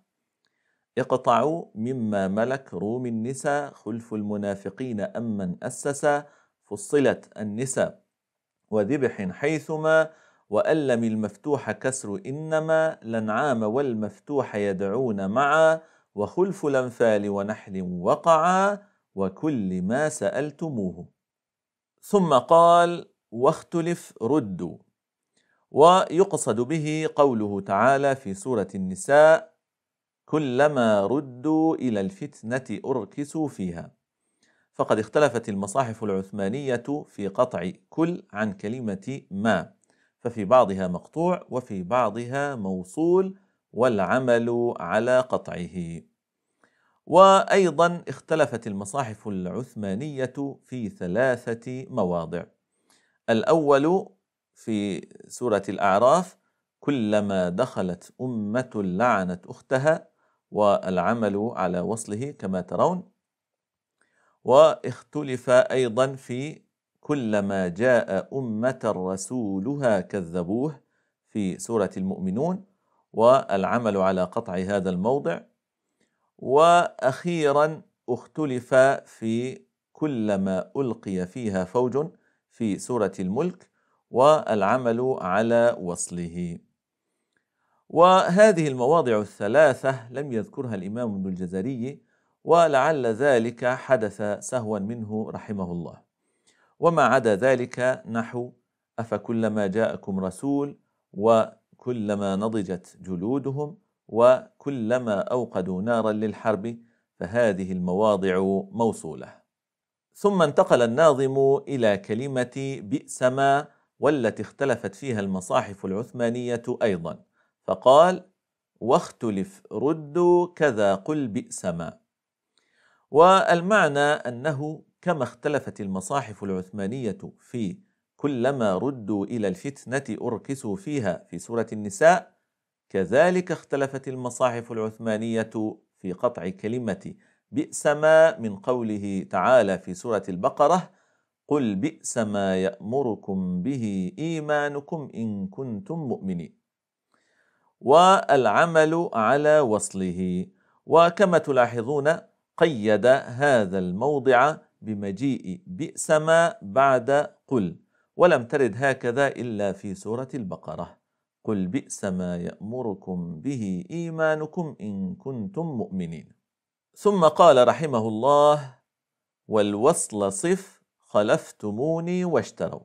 اقطعوا مما ملك روم النساء خلف المنافقين أمن أسس فصلت النساء وذبح حيثما وألم المفتوح كسر إنما لنعام والمفتوح يدعون معا وخلف الأنفال ونحل وقعا وكل ما سألتموه ثم قال واختلف ردوا ويقصد به قوله تعالى في سورة النساء كلما ردوا إلى الفتنة أركسوا فيها فقد اختلفت المصاحف العثمانية في قطع كل عن كلمة ما ففي بعضها مقطوع وفي بعضها موصول والعمل على قطعه وايضا اختلفت المصاحف العثمانيه في ثلاثه مواضع الاول في سوره الاعراف كلما دخلت امه لعنت اختها والعمل على وصله كما ترون واختلف ايضا في كلما جاء امه رسولها كذبوه في سوره المؤمنون والعمل على قطع هذا الموضع واخيرا اختلف في كل ما القي فيها فوج في سوره الملك والعمل على وصله وهذه المواضع الثلاثه لم يذكرها الامام ابن الجزري ولعل ذلك حدث سهوا منه رحمه الله وما عدا ذلك نحو افكلما جاءكم رسول وكلما نضجت جلودهم وكلما أوقدوا نارا للحرب فهذه المواضع موصولة ثم انتقل الناظم إلى كلمة بئسما والتي اختلفت فيها المصاحف العثمانية أيضا فقال واختلف ردوا كذا قل بئسما والمعنى أنه كما اختلفت المصاحف العثمانية في كلما ردوا إلى الفتنة أركسوا فيها في سورة النساء كذلك اختلفت المصاحف العثمانية في قطع كلمة بئس ما من قوله تعالى في سورة البقرة قل بئس ما يأمركم به إيمانكم إن كنتم مؤمنين والعمل على وصله وكما تلاحظون قيد هذا الموضع بمجيء بئس ما بعد قل ولم ترد هكذا إلا في سورة البقرة قل بئس ما يأمركم به إيمانكم إن كنتم مؤمنين ثم قال رحمه الله والوصل صف خلفتموني واشتروا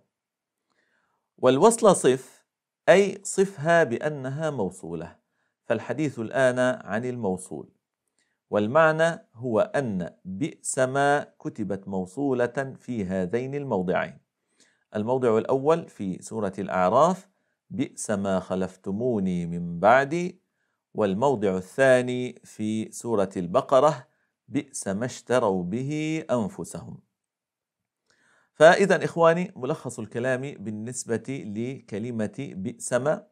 والوصل صف أي صفها بأنها موصولة فالحديث الآن عن الموصول والمعنى هو أن بئس ما كتبت موصولة في هذين الموضعين الموضع الأول في سورة الأعراف بئس ما خلفتموني من بعدي والموضع الثاني في سورة البقرة بئس ما اشتروا به أنفسهم فإذا إخواني ملخص الكلام بالنسبة لكلمة بئس ما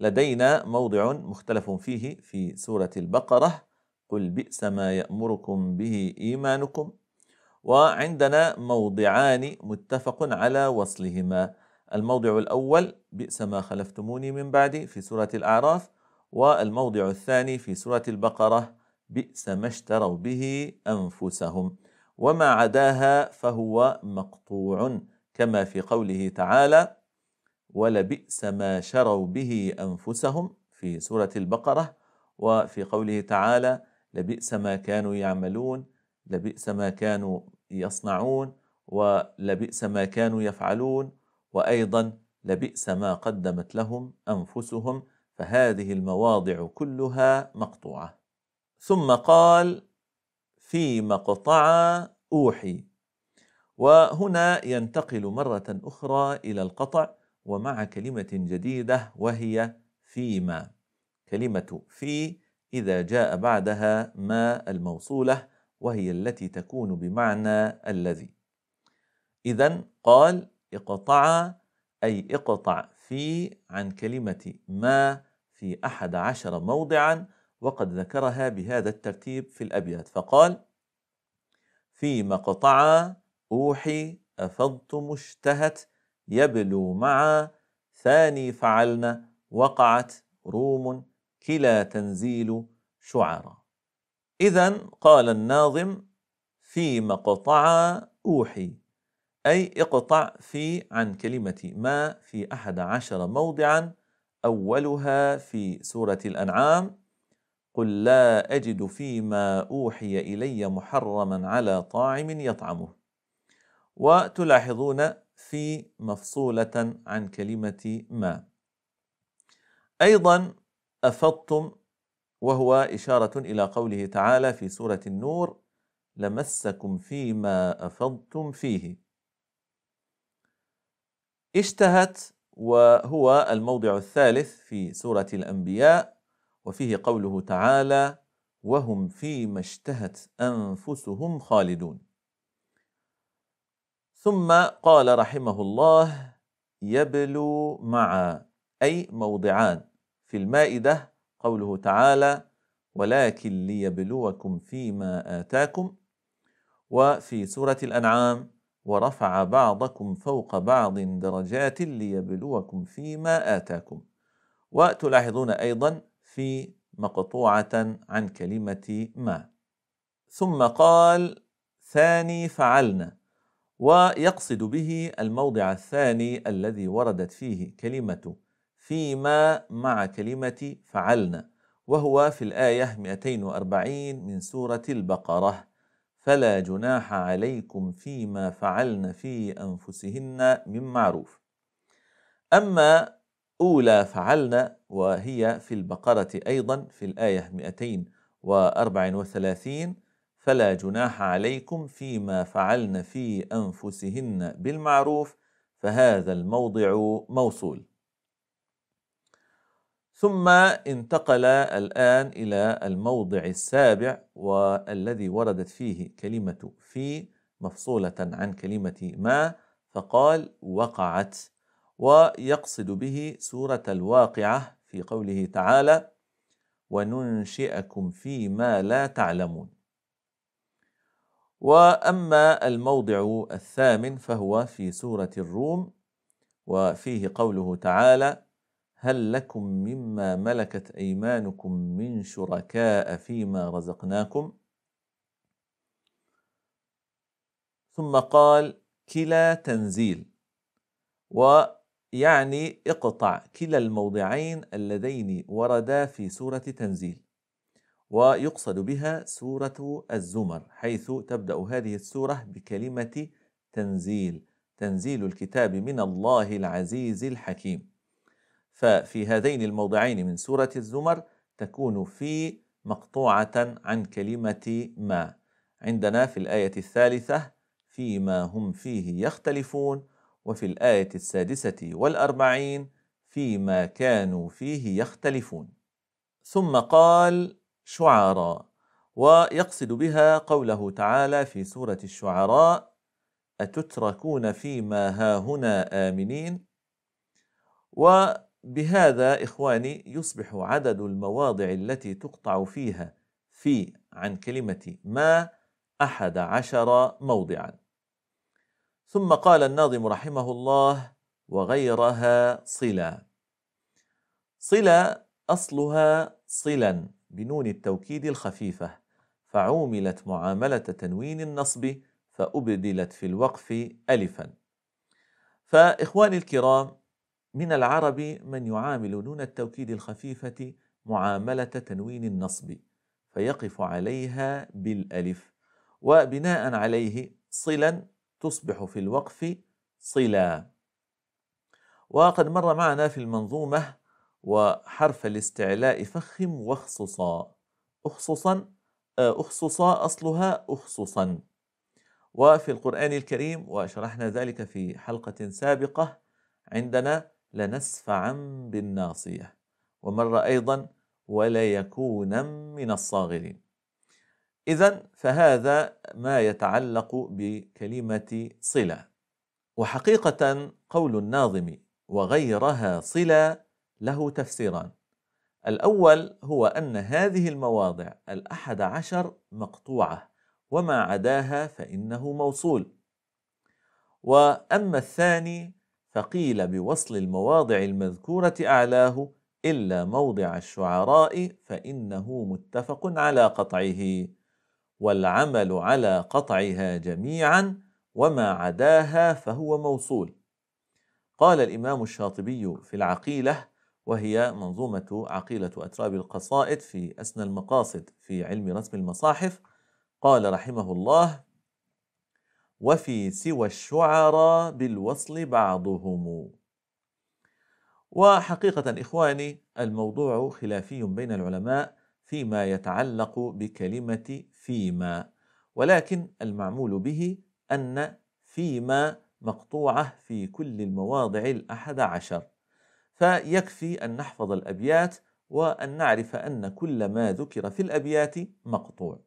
لدينا موضع مختلف فيه في سورة البقرة قل بئس ما يأمركم به إيمانكم وعندنا موضعان متفق على وصلهما الموضع الأول بئس ما خلفتموني من بعدي في سورة الأعراف والموضع الثاني في سورة البقرة بئس ما اشتروا به أنفسهم وما عداها فهو مقطوع كما في قوله تعالى ولبئس ما شروا به أنفسهم في سورة البقرة وفي قوله تعالى لبئس ما كانوا يعملون لبئس ما كانوا يصنعون ولبئس ما كانوا يفعلون وأيضا لبئس ما قدمت لهم أنفسهم فهذه المواضع كلها مقطوعة ثم قال في مقطع أوحي وهنا ينتقل مرة أخرى إلى القطع ومع كلمة جديدة وهي فيما كلمة في إذا جاء بعدها ما الموصولة وهي التي تكون بمعنى الذي إذا قال اقطع أي اقطع في عن كلمة ما في أحد عشر موضعا وقد ذكرها بهذا الترتيب في الأبيات فقال في مقطع أوحي أفضت مشتهت يبلو معا ثاني فعلنا وقعت روم كلا تنزيل شعرا إذا قال الناظم في مقطع أوحي أي اقطع في عن كلمة ما في أحد عشر موضعا أولها في سورة الأنعام قل لا أجد فيما أوحي إلي محرما على طاعم يطعمه وتلاحظون في مفصولة عن كلمة ما أيضا أفضتم وهو إشارة إلى قوله تعالى في سورة النور لمسكم فيما أفضتم فيه اشتهت وهو الموضع الثالث في سورة الأنبياء وفيه قوله تعالى وهم فيما اشتهت أنفسهم خالدون ثم قال رحمه الله يبلو مع أي موضعان في المائدة قوله تعالى ولكن ليبلوكم فيما آتاكم وفي سورة الأنعام ورفع بعضكم فوق بعض درجات ليبلوكم فيما آتاكم وتلاحظون أيضا في مقطوعة عن كلمة ما ثم قال ثاني فعلنا ويقصد به الموضع الثاني الذي وردت فيه كلمة فيما مع كلمة فعلنا وهو في الآية 240 من سورة البقرة فلا جناح عليكم فيما فعلن في أنفسهن من معروف أما أولى فعلن وهي في البقرة أيضا في الآية 234 فلا جناح عليكم فيما فعلن في أنفسهن بالمعروف فهذا الموضع موصول ثم انتقل الآن إلى الموضع السابع والذي وردت فيه كلمة في مفصولة عن كلمة ما فقال وقعت ويقصد به سورة الواقعة في قوله تعالى وننشئكم فيما لا تعلمون واما الموضع الثامن فهو في سوره الروم وفيه قوله تعالى هل لكم مما ملكت ايمانكم من شركاء فيما رزقناكم ثم قال كلا تنزيل ويعني اقطع كلا الموضعين اللذين وردا في سوره تنزيل ويقصد بها سوره الزمر حيث تبدا هذه السوره بكلمه تنزيل تنزيل الكتاب من الله العزيز الحكيم ففي هذين الموضعين من سورة الزمر تكون في مقطوعة عن كلمة ما عندنا في الآية الثالثة فيما هم فيه يختلفون وفي الآية السادسة والأربعين فيما كانوا فيه يختلفون ثم قال شعراء ويقصد بها قوله تعالى في سورة الشعراء أتتركون فيما هاهنا آمنين و بهذا إخواني يصبح عدد المواضع التي تقطع فيها في عن كلمة ما أحد عشر موضعا ثم قال الناظم رحمه الله وغيرها صلة صلة أصلها صلا بنون التوكيد الخفيفة فعوملت معاملة تنوين النصب فأبدلت في الوقف ألفا فإخواني الكرام من العرب من يعامل نون التوكيد الخفيفة معاملة تنوين النصب فيقف عليها بالألف وبناء عليه صلا تصبح في الوقف صلا وقد مر معنا في المنظومة وحرف الاستعلاء فخم واخصصا أخصصا آه، أخصصا أصلها أخصصا وفي القرآن الكريم وشرحنا ذلك في حلقة سابقة عندنا لنسفعا بالناصية ومر أيضا وليكونا من الصاغرين إذا فهذا ما يتعلق بكلمة صلة وحقيقة قول الناظم وغيرها صلة له تفسيران الأول هو أن هذه المواضع الأحد عشر مقطوعة وما عداها فإنه موصول وأما الثاني فقيل بوصل المواضع المذكورة أعلاه إلا موضع الشعراء فإنه متفق على قطعه والعمل على قطعها جميعا وما عداها فهو موصول قال الإمام الشاطبي في العقيلة وهي منظومة عقيلة أتراب القصائد في أسنى المقاصد في علم رسم المصاحف قال رحمه الله وفي سوى الشعراء بالوصل بعضهم وحقيقة إخواني الموضوع خلافي بين العلماء فيما يتعلق بكلمة فيما ولكن المعمول به أن فيما مقطوعة في كل المواضع الأحد عشر فيكفي أن نحفظ الأبيات وأن نعرف أن كل ما ذكر في الأبيات مقطوع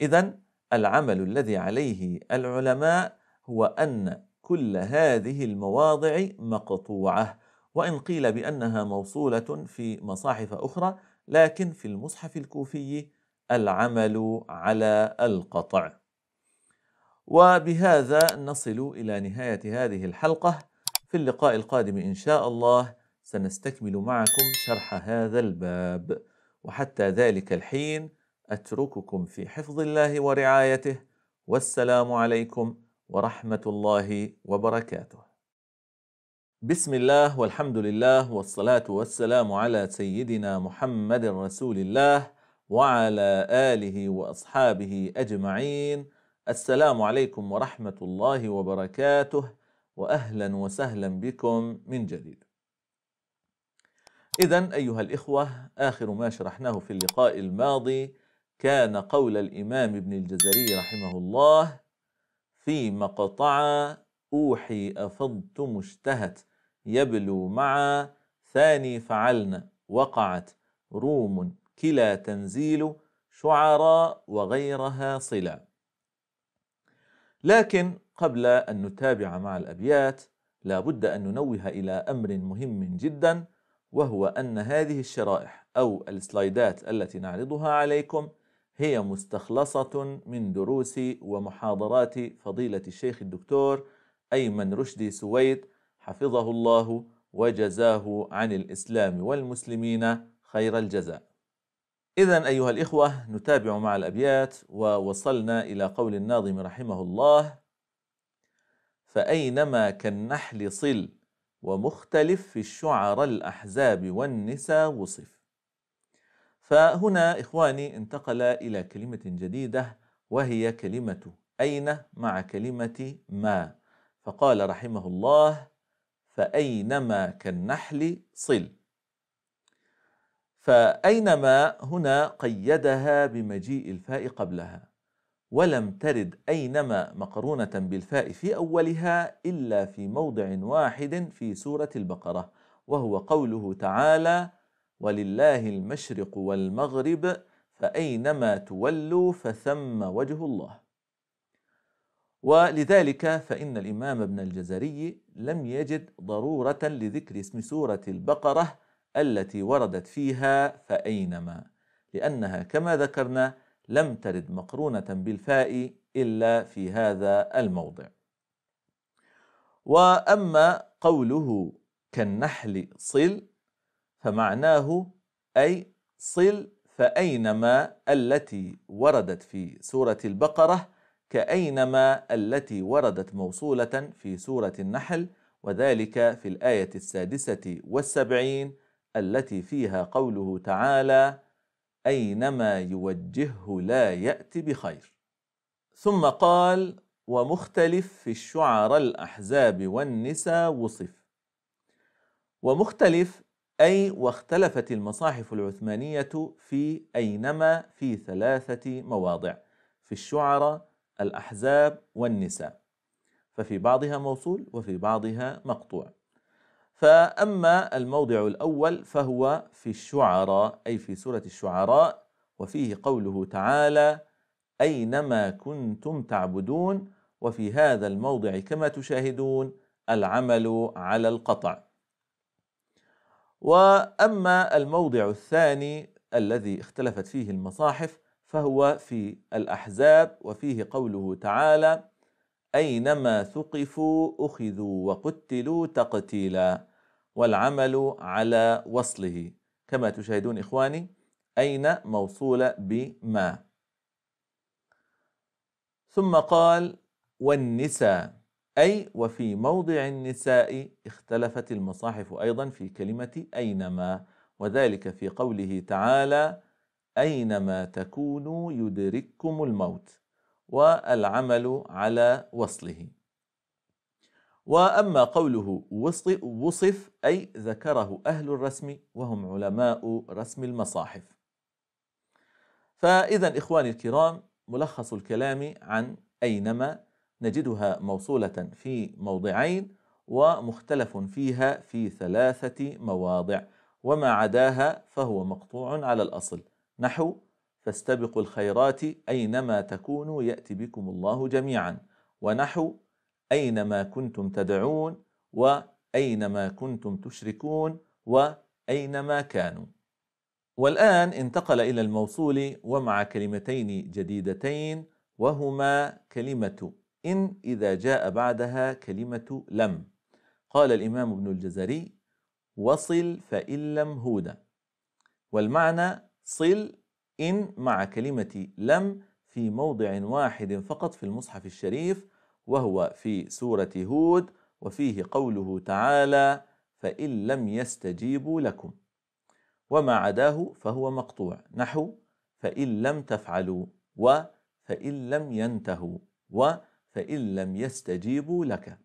إذا العمل الذي عليه العلماء هو أن كل هذه المواضع مقطوعة وإن قيل بأنها موصولة في مصاحف أخرى لكن في المصحف الكوفي العمل على القطع وبهذا نصل إلى نهاية هذه الحلقة في اللقاء القادم إن شاء الله سنستكمل معكم شرح هذا الباب وحتى ذلك الحين اترككم في حفظ الله ورعايته والسلام عليكم ورحمه الله وبركاته بسم الله والحمد لله والصلاه والسلام على سيدنا محمد رسول الله وعلى اله واصحابه اجمعين السلام عليكم ورحمه الله وبركاته واهلا وسهلا بكم من جديد اذا ايها الاخوه اخر ما شرحناه في اللقاء الماضي كان قول الإمام ابن الجزري رحمه الله في مقطع أوحي أفضت مشتهت يبلو معا ثاني فعلنا وقعت روم كلا تنزيل شعراء وغيرها صلة لكن قبل أن نتابع مع الأبيات لا بد أن ننوه إلى أمر مهم جدا وهو أن هذه الشرائح أو السلايدات التي نعرضها عليكم هي مستخلصة من دروس ومحاضرات فضيلة الشيخ الدكتور أيمن رشدي سويد حفظه الله وجزاه عن الإسلام والمسلمين خير الجزاء. إذا أيها الإخوة نتابع مع الأبيات ووصلنا إلى قول الناظم رحمه الله: فأينما كالنحل صل ومختلف في الشعر الأحزاب والنساء وصف. فهنا إخواني انتقل إلى كلمة جديدة وهي كلمة أين مع كلمة ما فقال رحمه الله فأينما كالنحل صل فأينما هنا قيدها بمجيء الفاء قبلها ولم ترد أينما مقرونة بالفاء في أولها إلا في موضع واحد في سورة البقرة وهو قوله تعالى ولله المشرق والمغرب فأينما تولوا فثم وجه الله ولذلك فإن الإمام ابن الجزري لم يجد ضرورة لذكر اسم سورة البقرة التي وردت فيها فأينما لأنها كما ذكرنا لم ترد مقرونة بالفاء إلا في هذا الموضع وأما قوله كالنحل صل فمعناه أي صل فأينما التي وردت في سورة البقرة كأينما التي وردت موصولة في سورة النحل وذلك في الآية السادسة والسبعين التي فيها قوله تعالى أينما يوجهه لا يأتي بخير ثم قال ومختلف في الشعر الأحزاب والنساء وصف ومختلف أي واختلفت المصاحف العثمانية في أينما في ثلاثة مواضع في الشعراء الأحزاب والنساء ففي بعضها موصول وفي بعضها مقطوع فأما الموضع الأول فهو في الشعراء أي في سورة الشعراء وفيه قوله تعالى أينما كنتم تعبدون وفي هذا الموضع كما تشاهدون العمل على القطع واما الموضع الثاني الذي اختلفت فيه المصاحف فهو في الاحزاب وفيه قوله تعالى اينما ثقفوا اخذوا وقتلوا تقتيلا والعمل على وصله كما تشاهدون اخواني اين موصوله بما ثم قال والنساء أي وفي موضع النساء اختلفت المصاحف أيضا في كلمة أينما وذلك في قوله تعالى أينما تكونوا يدرككم الموت والعمل على وصله وأما قوله وصف أي ذكره أهل الرسم وهم علماء رسم المصاحف فإذا إخواني الكرام ملخص الكلام عن أينما نجدها موصولة في موضعين ومختلف فيها في ثلاثة مواضع وما عداها فهو مقطوع على الأصل نحو فاستبقوا الخيرات أينما تكونوا يأتي بكم الله جميعا ونحو أينما كنتم تدعون وأينما كنتم تشركون وأينما كانوا والآن انتقل إلى الموصول ومع كلمتين جديدتين وهما كلمة إن إذا جاء بعدها كلمة لم قال الإمام ابن الجزري وصل فإن لم هودا والمعنى صل إن مع كلمة لم في موضع واحد فقط في المصحف الشريف وهو في سورة هود وفيه قوله تعالى فإن لم يستجيبوا لكم وما عداه فهو مقطوع نحو فإن لم تفعلوا وفإن لم ينتهوا و فإن لم يستجيبوا لك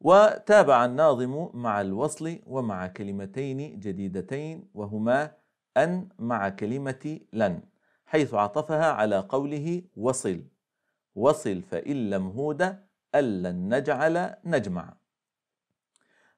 وتابع الناظم مع الوصل ومع كلمتين جديدتين وهما أن مع كلمة لن حيث عطفها على قوله وصل وصل فإن لم هود لن نجعل نجمع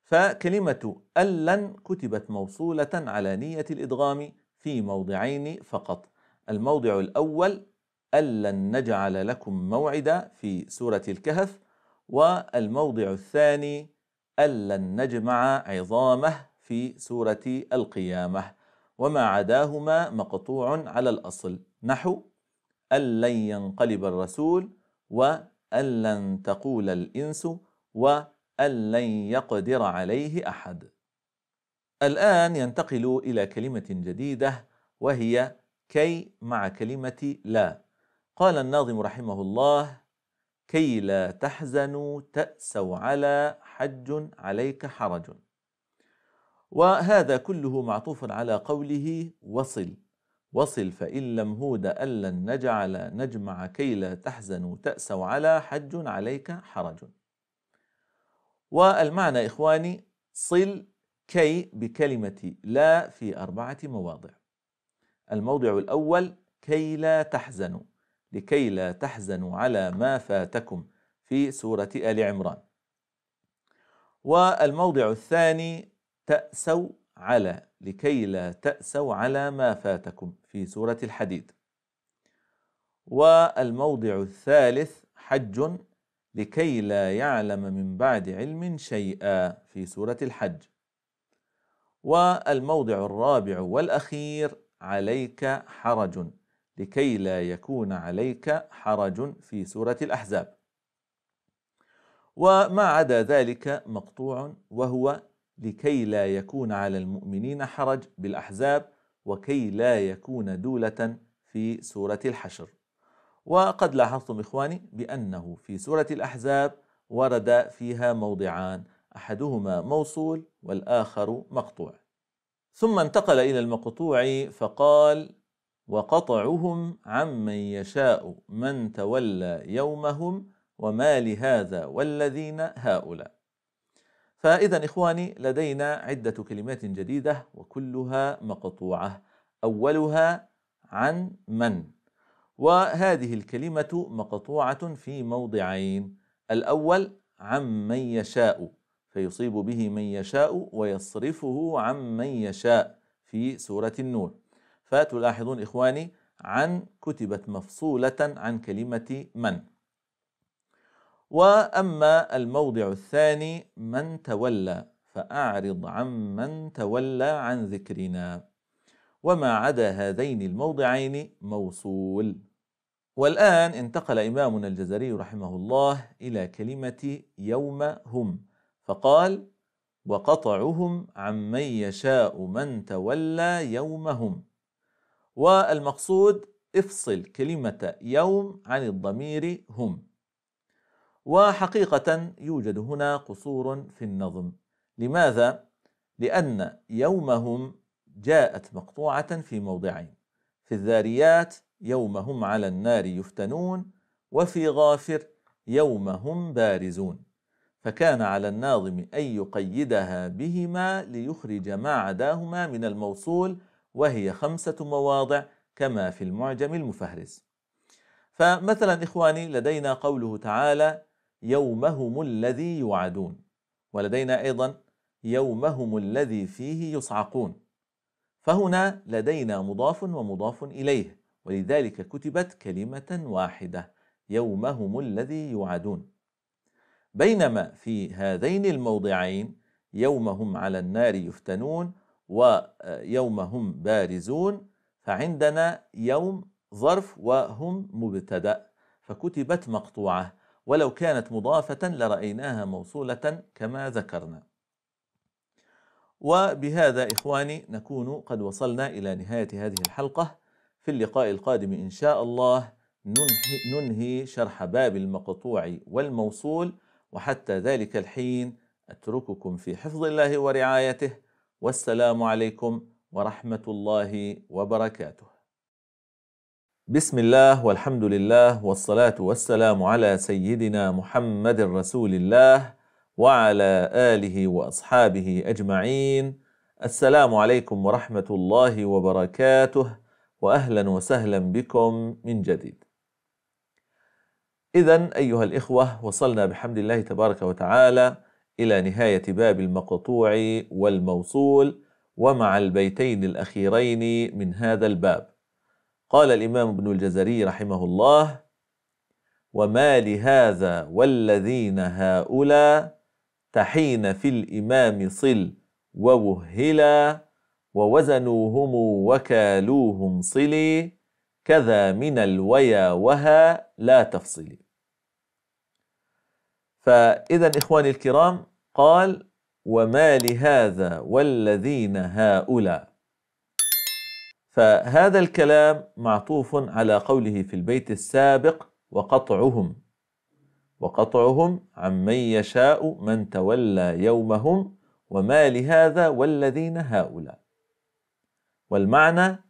فكلمة لن كتبت موصولة على نية الإدغام في موضعين فقط الموضع الأول ألن نجعل لكم موعدا في سورة الكهف والموضع الثاني ألن نجمع عظامه في سورة القيامة وما عداهما مقطوع على الأصل نحو ألن ينقلب الرسول وألن تقول الإنس وألن يقدر عليه أحد الآن ينتقل إلى كلمة جديدة وهي كي مع كلمة لا قال الناظم رحمه الله كي لا تحزنوا تأسوا على حج عليك حرج وهذا كله معطوف على قوله وصل وصل فإن لم هود ألا نجعل نجمع كي لا تحزنوا تأسوا على حج عليك حرج والمعنى إخواني صل كي بكلمة لا في أربعة مواضع الموضع الأول كي لا تحزنوا لكي لا تحزنوا على ما فاتكم في سورة آل عمران والموضع الثاني تأسوا على لكي لا تأسوا على ما فاتكم في سورة الحديد والموضع الثالث حج لكي لا يعلم من بعد علم شيئا في سورة الحج والموضع الرابع والأخير عليك حرج لكي لا يكون عليك حرج في سورة الأحزاب وما عدا ذلك مقطوع وهو لكي لا يكون على المؤمنين حرج بالأحزاب وكي لا يكون دولة في سورة الحشر وقد لاحظتم إخواني بأنه في سورة الأحزاب ورد فيها موضعان أحدهما موصول والآخر مقطوع ثم انتقل إلى المقطوع فقال وقطعهم عمن يشاء من تولى يومهم وما لهذا والذين هؤلاء فإذا إخواني لدينا عدة كلمات جديدة وكلها مقطوعة أولها عن من وهذه الكلمة مقطوعة في موضعين الأول عن من يشاء فيصيب به من يشاء ويصرفه عن من يشاء في سورة النور فتلاحظون إخواني عن كتبت مفصولة عن كلمة من وأما الموضع الثاني من تولى فأعرض عن من تولى عن ذكرنا وما عدا هذين الموضعين موصول والآن انتقل إمامنا الجزري رحمه الله إلى كلمة يوم هم فقال وقطعهم عمن يشاء من تولى يومهم والمقصود افصل كلمة يوم عن الضمير هم وحقيقة يوجد هنا قصور في النظم لماذا؟ لأن يومهم جاءت مقطوعة في موضعين في الذاريات يومهم على النار يفتنون وفي غافر يومهم بارزون فكان على الناظم أن يقيدها بهما ليخرج ما عداهما من الموصول وهي خمسة مواضع كما في المعجم المفهرس فمثلا إخواني لدينا قوله تعالى يومهم الذي يوعدون ولدينا أيضا يومهم الذي فيه يصعقون فهنا لدينا مضاف ومضاف إليه ولذلك كتبت كلمة واحدة يومهم الذي يوعدون بينما في هذين الموضعين يومهم على النار يفتنون ويوم هم بارزون فعندنا يوم ظرف وهم مبتدأ فكتبت مقطوعة ولو كانت مضافة لرأيناها موصولة كما ذكرنا وبهذا إخواني نكون قد وصلنا إلى نهاية هذه الحلقة في اللقاء القادم إن شاء الله ننهي, ننهي شرح باب المقطوع والموصول وحتى ذلك الحين أترككم في حفظ الله ورعايته والسلام عليكم ورحمة الله وبركاته بسم الله والحمد لله والصلاة والسلام على سيدنا محمد رسول الله وعلى آله وأصحابه أجمعين السلام عليكم ورحمة الله وبركاته وأهلا وسهلا بكم من جديد إذا أيها الإخوة وصلنا بحمد الله تبارك وتعالى إلى نهاية باب المقطوع والموصول ومع البيتين الأخيرين من هذا الباب قال الإمام ابن الجزري رحمه الله وما لهذا والذين هؤلاء تحين في الإمام صل ووهلا ووزنوهم وكالوهم صلي كذا من الويا وها لا تفصلي فإذا إخواني الكرام قال وما لهذا والذين هؤلاء فهذا الكلام معطوف على قوله في البيت السابق وقطعهم وقطعهم عمن يشاء من تولى يومهم وما لهذا والذين هؤلاء والمعنى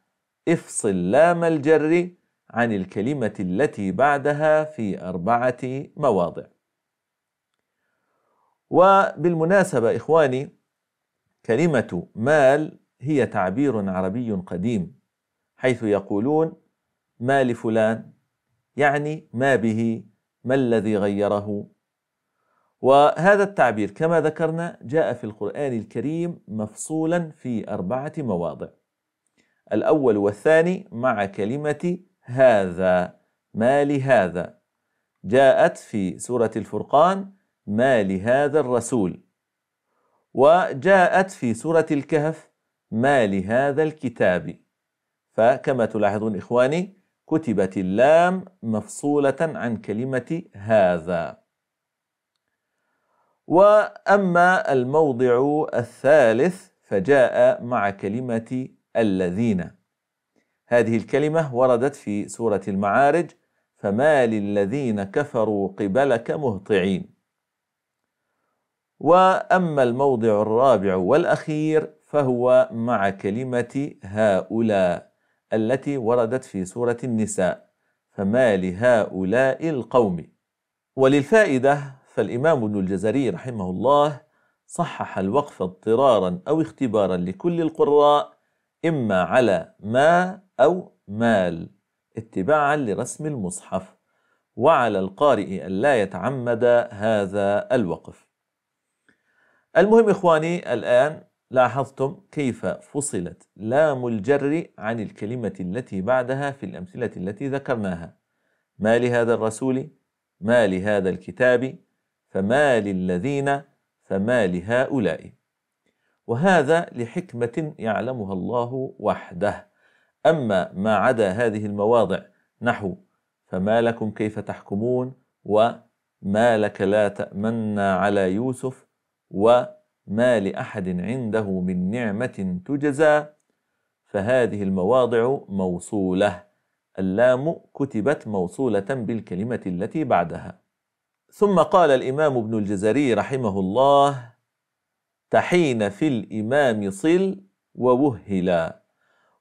افصل لام الجر عن الكلمة التي بعدها في أربعة مواضع وبالمناسبة إخواني كلمة مال هي تعبير عربي قديم حيث يقولون ما لفلان يعني ما به ما الذي غيره وهذا التعبير كما ذكرنا جاء في القرآن الكريم مفصولا في أربعة مواضع الأول والثاني مع كلمة هذا ما لهذا جاءت في سورة الفرقان ما لهذا الرسول وجاءت في سورة الكهف ما لهذا الكتاب فكما تلاحظون إخواني كتبت اللام مفصولة عن كلمة هذا وأما الموضع الثالث فجاء مع كلمة الذين هذه الكلمة وردت في سورة المعارج فما للذين كفروا قبلك مهطعين وأما الموضع الرابع والأخير فهو مع كلمة هؤلاء التي وردت في سورة النساء فما لهؤلاء القوم وللفائدة فالإمام ابن الجزري رحمه الله صحح الوقف اضطرارا أو اختبارا لكل القراء إما على ما أو مال اتباعا لرسم المصحف وعلى القارئ ألا يتعمد هذا الوقف المهم إخواني الآن لاحظتم كيف فصلت لام الجر عن الكلمة التي بعدها في الأمثلة التي ذكرناها ما لهذا الرسول ما لهذا الكتاب فما للذين فما لهؤلاء وهذا لحكمة يعلمها الله وحده أما ما عدا هذه المواضع نحو فما لكم كيف تحكمون وما لك لا تأمنا على يوسف وما لأحد عنده من نعمة تجزى فهذه المواضع موصولة اللام كتبت موصولة بالكلمة التي بعدها ثم قال الإمام ابن الجزري رحمه الله تحين في الإمام صل ووهلا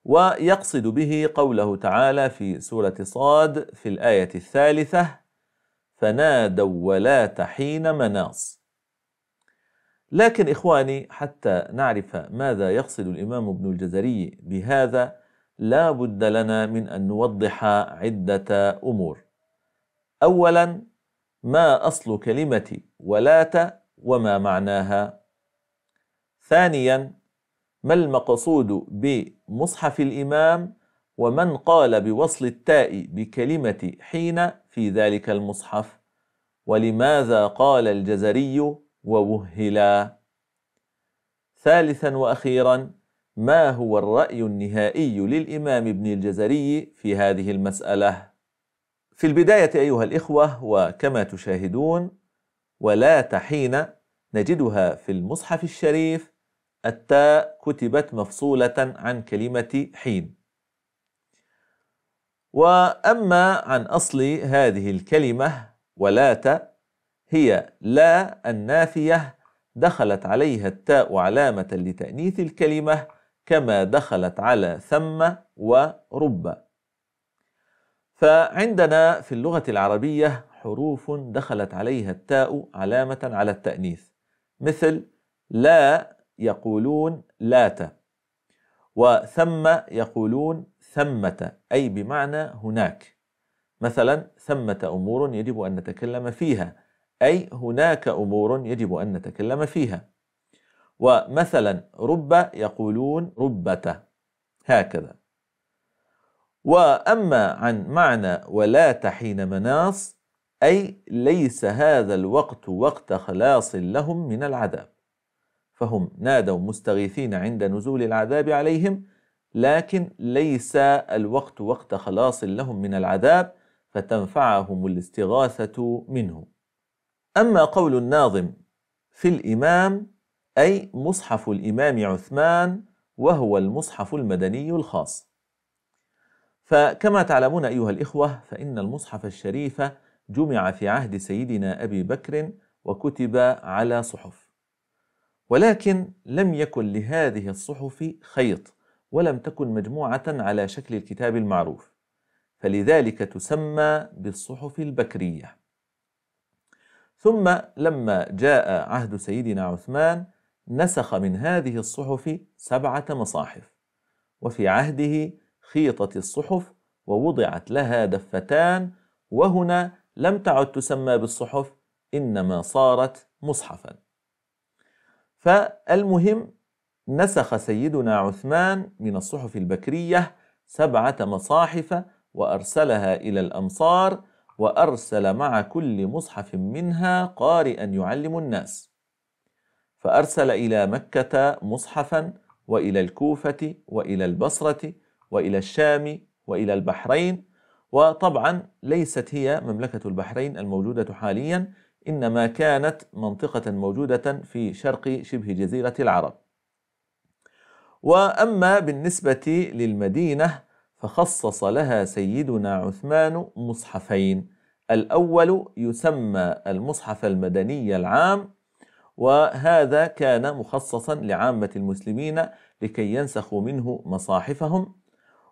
ويقصد به قوله تعالى في سورة صاد في الآية الثالثة فنادوا ولا تحين مناص لكن إخواني حتى نعرف ماذا يقصد الإمام ابن الجزري بهذا لا بد لنا من أن نوضح عدة أمور أولا ما أصل كلمة ولاة وما معناها ثانيا ما المقصود بمصحف الإمام ومن قال بوصل التاء بكلمة حين في ذلك المصحف ولماذا قال الجزري ووهلا ثالثا واخيرا ما هو الراي النهائي للامام ابن الجزري في هذه المساله في البدايه ايها الاخوه وكما تشاهدون ولا تحين نجدها في المصحف الشريف التاء كتبت مفصوله عن كلمه حين واما عن اصل هذه الكلمه ولات هي لا النافية دخلت عليها التاء علامة لتأنيث الكلمة كما دخلت على ثم ورب فعندنا في اللغة العربية حروف دخلت عليها التاء علامة على التأنيث مثل لا يقولون لات وثم يقولون ثمة أي بمعنى هناك مثلا ثمة أمور يجب أن نتكلم فيها أي هناك أمور يجب أن نتكلم فيها ومثلا رب يقولون ربة هكذا وأما عن معنى ولات حين مناص أي ليس هذا الوقت وقت خلاص لهم من العذاب فهم نادوا مستغيثين عند نزول العذاب عليهم لكن ليس الوقت وقت خلاص لهم من العذاب فتنفعهم الاستغاثة منه أما قول الناظم في الإمام أي مصحف الإمام عثمان وهو المصحف المدني الخاص. فكما تعلمون أيها الإخوة فإن المصحف الشريف جمع في عهد سيدنا أبي بكر وكتب على صحف. ولكن لم يكن لهذه الصحف خيط ولم تكن مجموعة على شكل الكتاب المعروف. فلذلك تسمى بالصحف البكريه ثم لما جاء عهد سيدنا عثمان نسخ من هذه الصحف سبعة مصاحف وفي عهده خيطت الصحف ووضعت لها دفتان وهنا لم تعد تسمى بالصحف إنما صارت مصحفا فالمهم نسخ سيدنا عثمان من الصحف البكرية سبعة مصاحف وأرسلها إلى الأمصار وأرسل مع كل مصحف منها قارئا يعلم الناس فأرسل إلى مكة مصحفا وإلى الكوفة وإلى البصرة وإلى الشام وإلى البحرين وطبعا ليست هي مملكة البحرين الموجودة حاليا إنما كانت منطقة موجودة في شرق شبه جزيرة العرب وأما بالنسبة للمدينة فخصص لها سيدنا عثمان مصحفين الأول يسمى المصحف المدني العام وهذا كان مخصصا لعامة المسلمين لكي ينسخوا منه مصاحفهم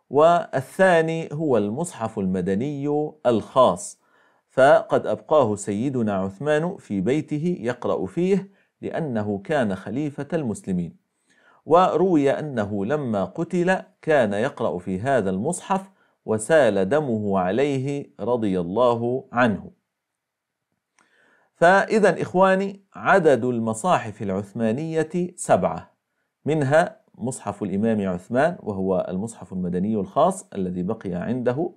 والثاني هو المصحف المدني الخاص فقد أبقاه سيدنا عثمان في بيته يقرأ فيه لأنه كان خليفة المسلمين وروي أنه لما قتل كان يقرأ في هذا المصحف وسال دمه عليه رضي الله عنه فإذا إخواني عدد المصاحف العثمانية سبعة منها مصحف الإمام عثمان وهو المصحف المدني الخاص الذي بقي عنده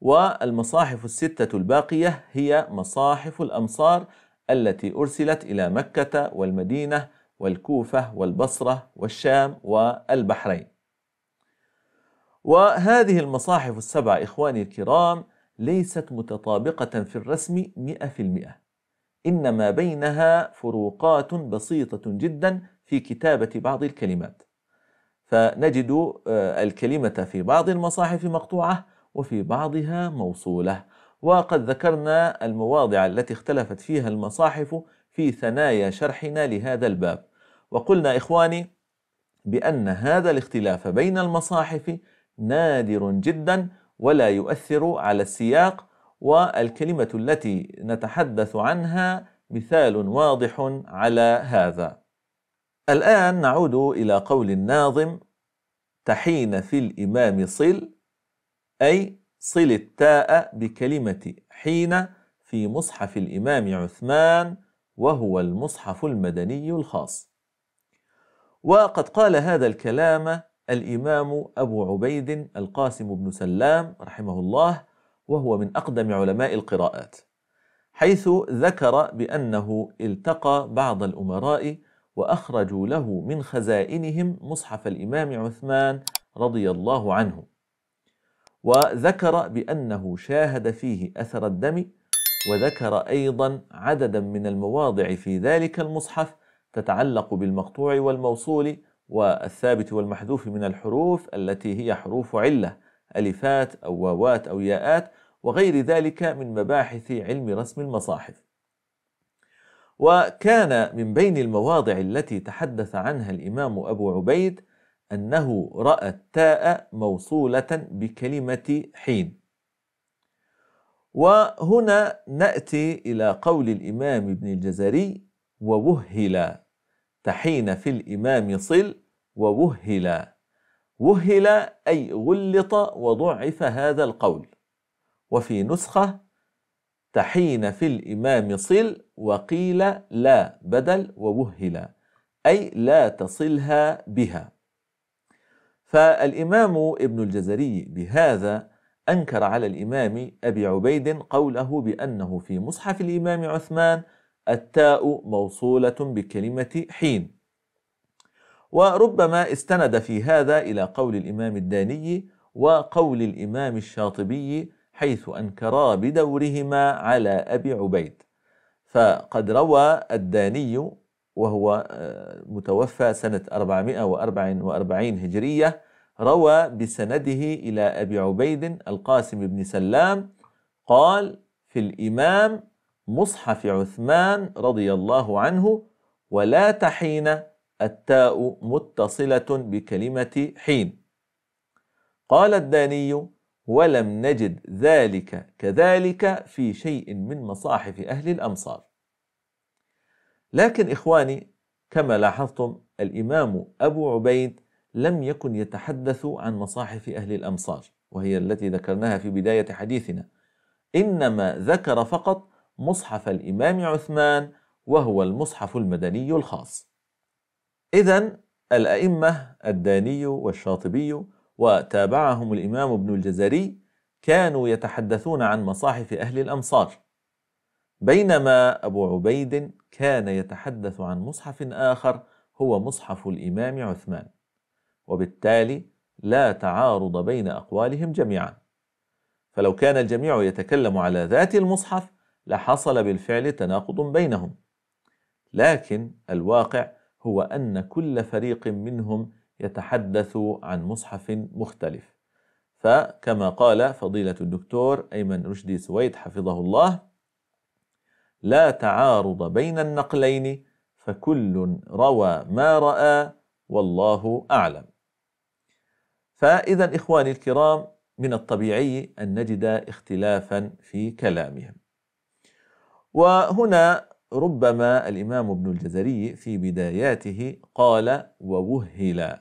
والمصاحف الستة الباقية هي مصاحف الأمصار التي أرسلت إلى مكة والمدينة والكوفة والبصرة والشام والبحرين وهذه المصاحف السبعة إخواني الكرام ليست متطابقة في الرسم مئة في المئة إنما بينها فروقات بسيطة جدا في كتابة بعض الكلمات فنجد آه، الكلمة في بعض المصاحف مقطوعة وفي بعضها موصولة وقد ذكرنا المواضع التي اختلفت فيها المصاحف في ثنايا شرحنا لهذا الباب وقلنا إخواني بأن هذا الاختلاف بين المصاحف نادر جدا ولا يؤثر على السياق والكلمة التي نتحدث عنها مثال واضح على هذا. الآن نعود إلى قول الناظم: تحين في الإمام صل أي صل التاء بكلمة حين في مصحف الإمام عثمان وهو المصحف المدني الخاص. وقد قال هذا الكلام الإمام أبو عبيد القاسم بن سلام رحمه الله وهو من أقدم علماء القراءات حيث ذكر بأنه التقى بعض الأمراء وأخرجوا له من خزائنهم مصحف الإمام عثمان رضي الله عنه وذكر بأنه شاهد فيه أثر الدم وذكر أيضا عددا من المواضع في ذلك المصحف تتعلق بالمقطوع والموصول والثابت والمحذوف من الحروف التي هي حروف علة ألفات أو واوات أو ياءات وغير ذلك من مباحث علم رسم المصاحف وكان من بين المواضع التي تحدث عنها الإمام أبو عبيد أنه رأى التاء موصولة بكلمة حين وهنا نأتي إلى قول الإمام ابن الجزري ووهلا تحين في الإمام صل ووهل وهل أي غلط وضعف هذا القول وفي نسخة تحين في الإمام صل وقيل لا بدل ووهل أي لا تصلها بها فالإمام ابن الجزري بهذا أنكر على الإمام أبي عبيد قوله بأنه في مصحف الإمام عثمان التاء موصولة بكلمة حين وربما استند في هذا إلى قول الإمام الداني وقول الإمام الشاطبي حيث أنكرا بدورهما على أبي عبيد فقد روى الداني وهو آه، متوفى سنة 444 هجرية روى بسنده إلى أبي عبيد القاسم بن سلام قال في الإمام مصحف عثمان رضي الله عنه ولا تحين التاء متصلة بكلمة حين قال الداني ولم نجد ذلك كذلك في شيء من مصاحف أهل الأمصار لكن إخواني كما لاحظتم الإمام أبو عبيد لم يكن يتحدث عن مصاحف أهل الأمصار وهي التي ذكرناها في بداية حديثنا إنما ذكر فقط مصحف الإمام عثمان وهو المصحف المدني الخاص إذا الأئمة الداني والشاطبي وتابعهم الإمام ابن الجزري كانوا يتحدثون عن مصاحف أهل الأمصار بينما أبو عبيد كان يتحدث عن مصحف آخر هو مصحف الإمام عثمان وبالتالي لا تعارض بين أقوالهم جميعا فلو كان الجميع يتكلم على ذات المصحف لحصل بالفعل تناقض بينهم لكن الواقع هو أن كل فريق منهم يتحدث عن مصحف مختلف فكما قال فضيلة الدكتور أيمن رشدي سويد حفظه الله لا تعارض بين النقلين فكل روى ما رأى والله أعلم فإذا إخواني الكرام من الطبيعي أن نجد اختلافا في كلامهم وهنا ربما الإمام ابن الجزري في بداياته قال ووهل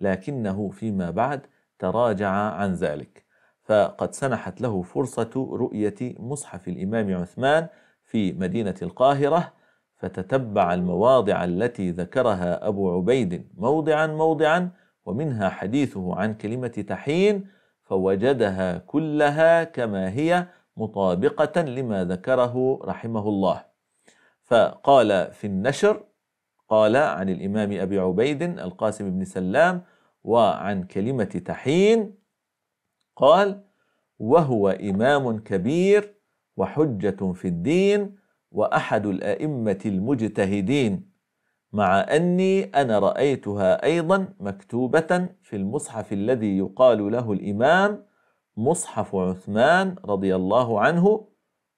لكنه فيما بعد تراجع عن ذلك فقد سنحت له فرصة رؤية مصحف الإمام عثمان في مدينة القاهرة فتتبع المواضع التي ذكرها أبو عبيد موضعا موضعا ومنها حديثه عن كلمة تحين فوجدها كلها كما هي مطابقة لما ذكره رحمه الله فقال في النشر قال عن الإمام أبي عبيد القاسم بن سلام وعن كلمة تحين قال وهو إمام كبير وحجة في الدين وأحد الأئمة المجتهدين مع أني أنا رأيتها أيضا مكتوبة في المصحف الذي يقال له الإمام مصحف عثمان رضي الله عنه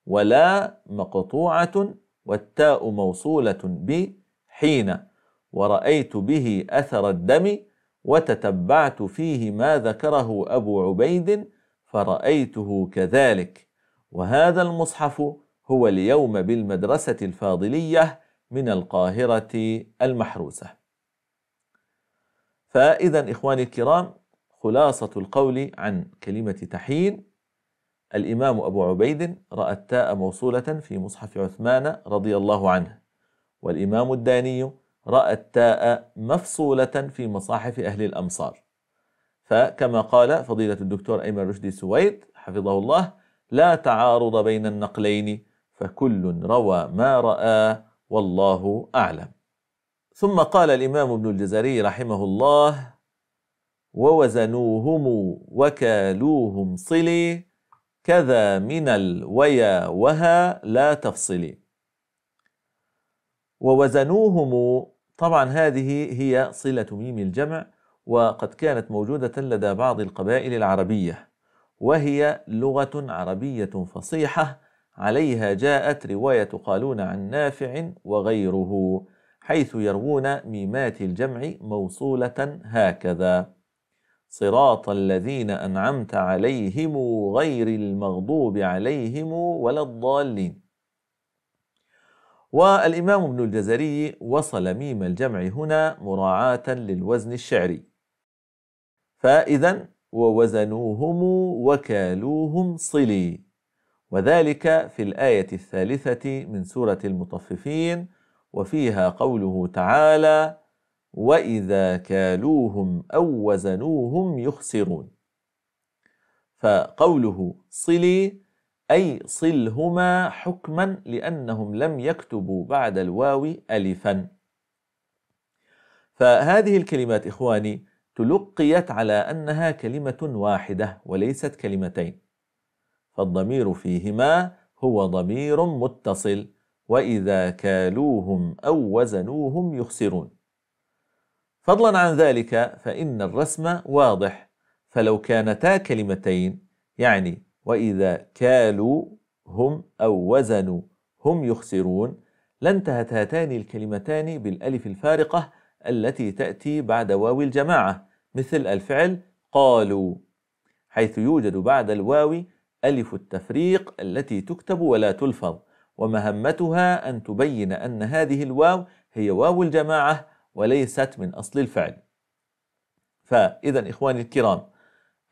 ولا مقطوعة والتاء موصولة بحين ورأيت به أثر الدم وتتبعت فيه ما ذكره أبو عبيد فرأيته كذلك وهذا المصحف هو اليوم بالمدرسة الفاضلية من القاهرة المحروسة فإذا إخواني الكرام خلاصة القول عن كلمة تحين الإمام أبو عبيد رأى التاء موصولة في مصحف عثمان رضي الله عنه والإمام الداني رأى التاء مفصولة في مصاحف أهل الأمصار فكما قال فضيلة الدكتور أيمن رشدي سويد حفظه الله لا تعارض بين النقلين فكل روى ما رأى والله أعلم ثم قال الإمام ابن الجزري رحمه الله ووزنوهم وكالوهم صلي كذا من الويا وها لا تفصلي ووزنوهم طبعا هذه هي صلة ميم الجمع وقد كانت موجودة لدى بعض القبائل العربية وهي لغة عربية فصيحة عليها جاءت رواية قالون عن نافع وغيره حيث يروون ميمات الجمع موصولة هكذا صراط الذين أنعمت عليهم غير المغضوب عليهم ولا الضالين والإمام ابن الجزري وصل ميم الجمع هنا مراعاة للوزن الشعري فإذا ووزنوهم وكالوهم صلي وذلك في الآية الثالثة من سورة المطففين وفيها قوله تعالى واذا كالوهم او وزنوهم يخسرون فقوله صلي اي صلهما حكما لانهم لم يكتبوا بعد الواو الفا فهذه الكلمات اخواني تلقيت على انها كلمه واحده وليست كلمتين فالضمير فيهما هو ضمير متصل واذا كالوهم او وزنوهم يخسرون فضلا عن ذلك فإن الرسم واضح فلو كانتا كلمتين يعني وإذا كالوا هم أو وزنوا هم يخسرون لانتهت هاتان الكلمتان بالألف الفارقة التي تأتي بعد واو الجماعة مثل الفعل قالوا حيث يوجد بعد الواو ألف التفريق التي تكتب ولا تلفظ ومهمتها أن تبين أن هذه الواو هي واو الجماعة وليست من أصل الفعل فإذا إخواني الكرام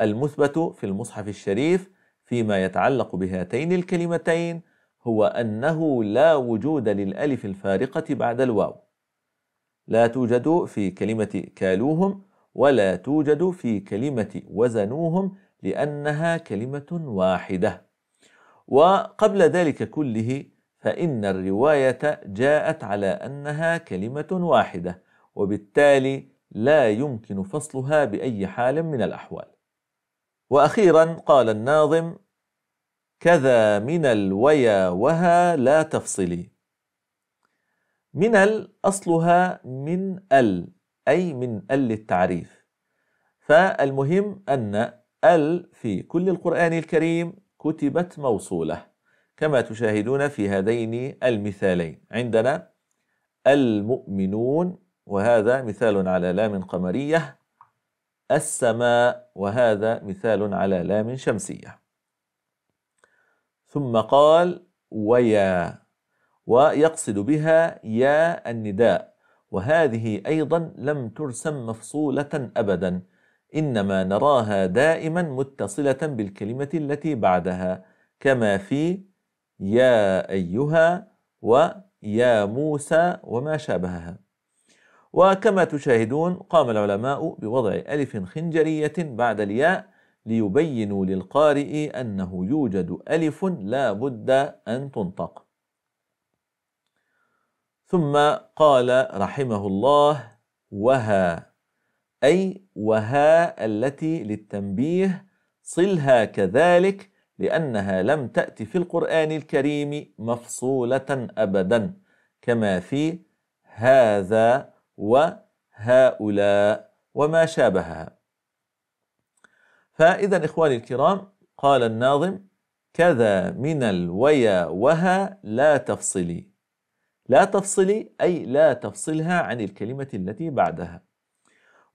المثبت في المصحف الشريف فيما يتعلق بهاتين الكلمتين هو أنه لا وجود للألف الفارقة بعد الواو لا توجد في كلمة كالوهم ولا توجد في كلمة وزنوهم لأنها كلمة واحدة وقبل ذلك كله فإن الرواية جاءت على أنها كلمة واحدة وبالتالي لا يمكن فصلها باي حال من الاحوال واخيرا قال الناظم كذا من الويا وها لا تفصلي من ال اصلها من ال اي من ال التعريف فالمهم ان ال في كل القران الكريم كتبت موصوله كما تشاهدون في هذين المثالين عندنا المؤمنون وهذا مثال على لام قمرية السماء وهذا مثال على لام شمسية ثم قال ويا ويقصد بها يا النداء وهذه أيضا لم ترسم مفصولة أبدا إنما نراها دائما متصلة بالكلمة التي بعدها كما في يا أيها ويا موسى وما شابهها وكما تشاهدون قام العلماء بوضع ألف خنجرية بعد الياء ليبينوا للقارئ أنه يوجد ألف لا بد أن تنطق ثم قال رحمه الله وها أي وها التي للتنبيه صلها كذلك لأنها لم تأت في القرآن الكريم مفصولة أبدا كما في هذا وهؤلاء وما شابهها فإذا إخواني الكرام قال الناظم كذا من الويا وها لا تفصلي لا تفصلي أي لا تفصلها عن الكلمة التي بعدها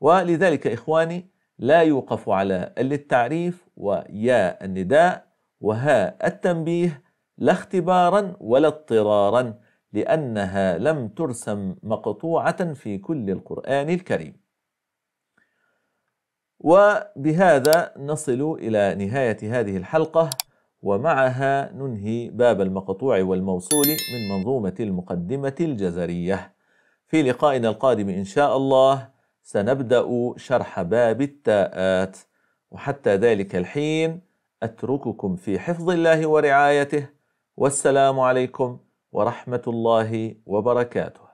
ولذلك إخواني لا يوقف على للتعريف ويا النداء وها التنبيه لا اختبارا ولا اضطرارا لأنها لم ترسم مقطوعة في كل القرآن الكريم. وبهذا نصل إلى نهاية هذه الحلقة ومعها ننهي باب المقطوع والموصول من منظومة المقدمة الجزرية. في لقائنا القادم إن شاء الله سنبدأ شرح باب التاءات وحتى ذلك الحين أترككم في حفظ الله ورعايته والسلام عليكم ورحمه الله وبركاته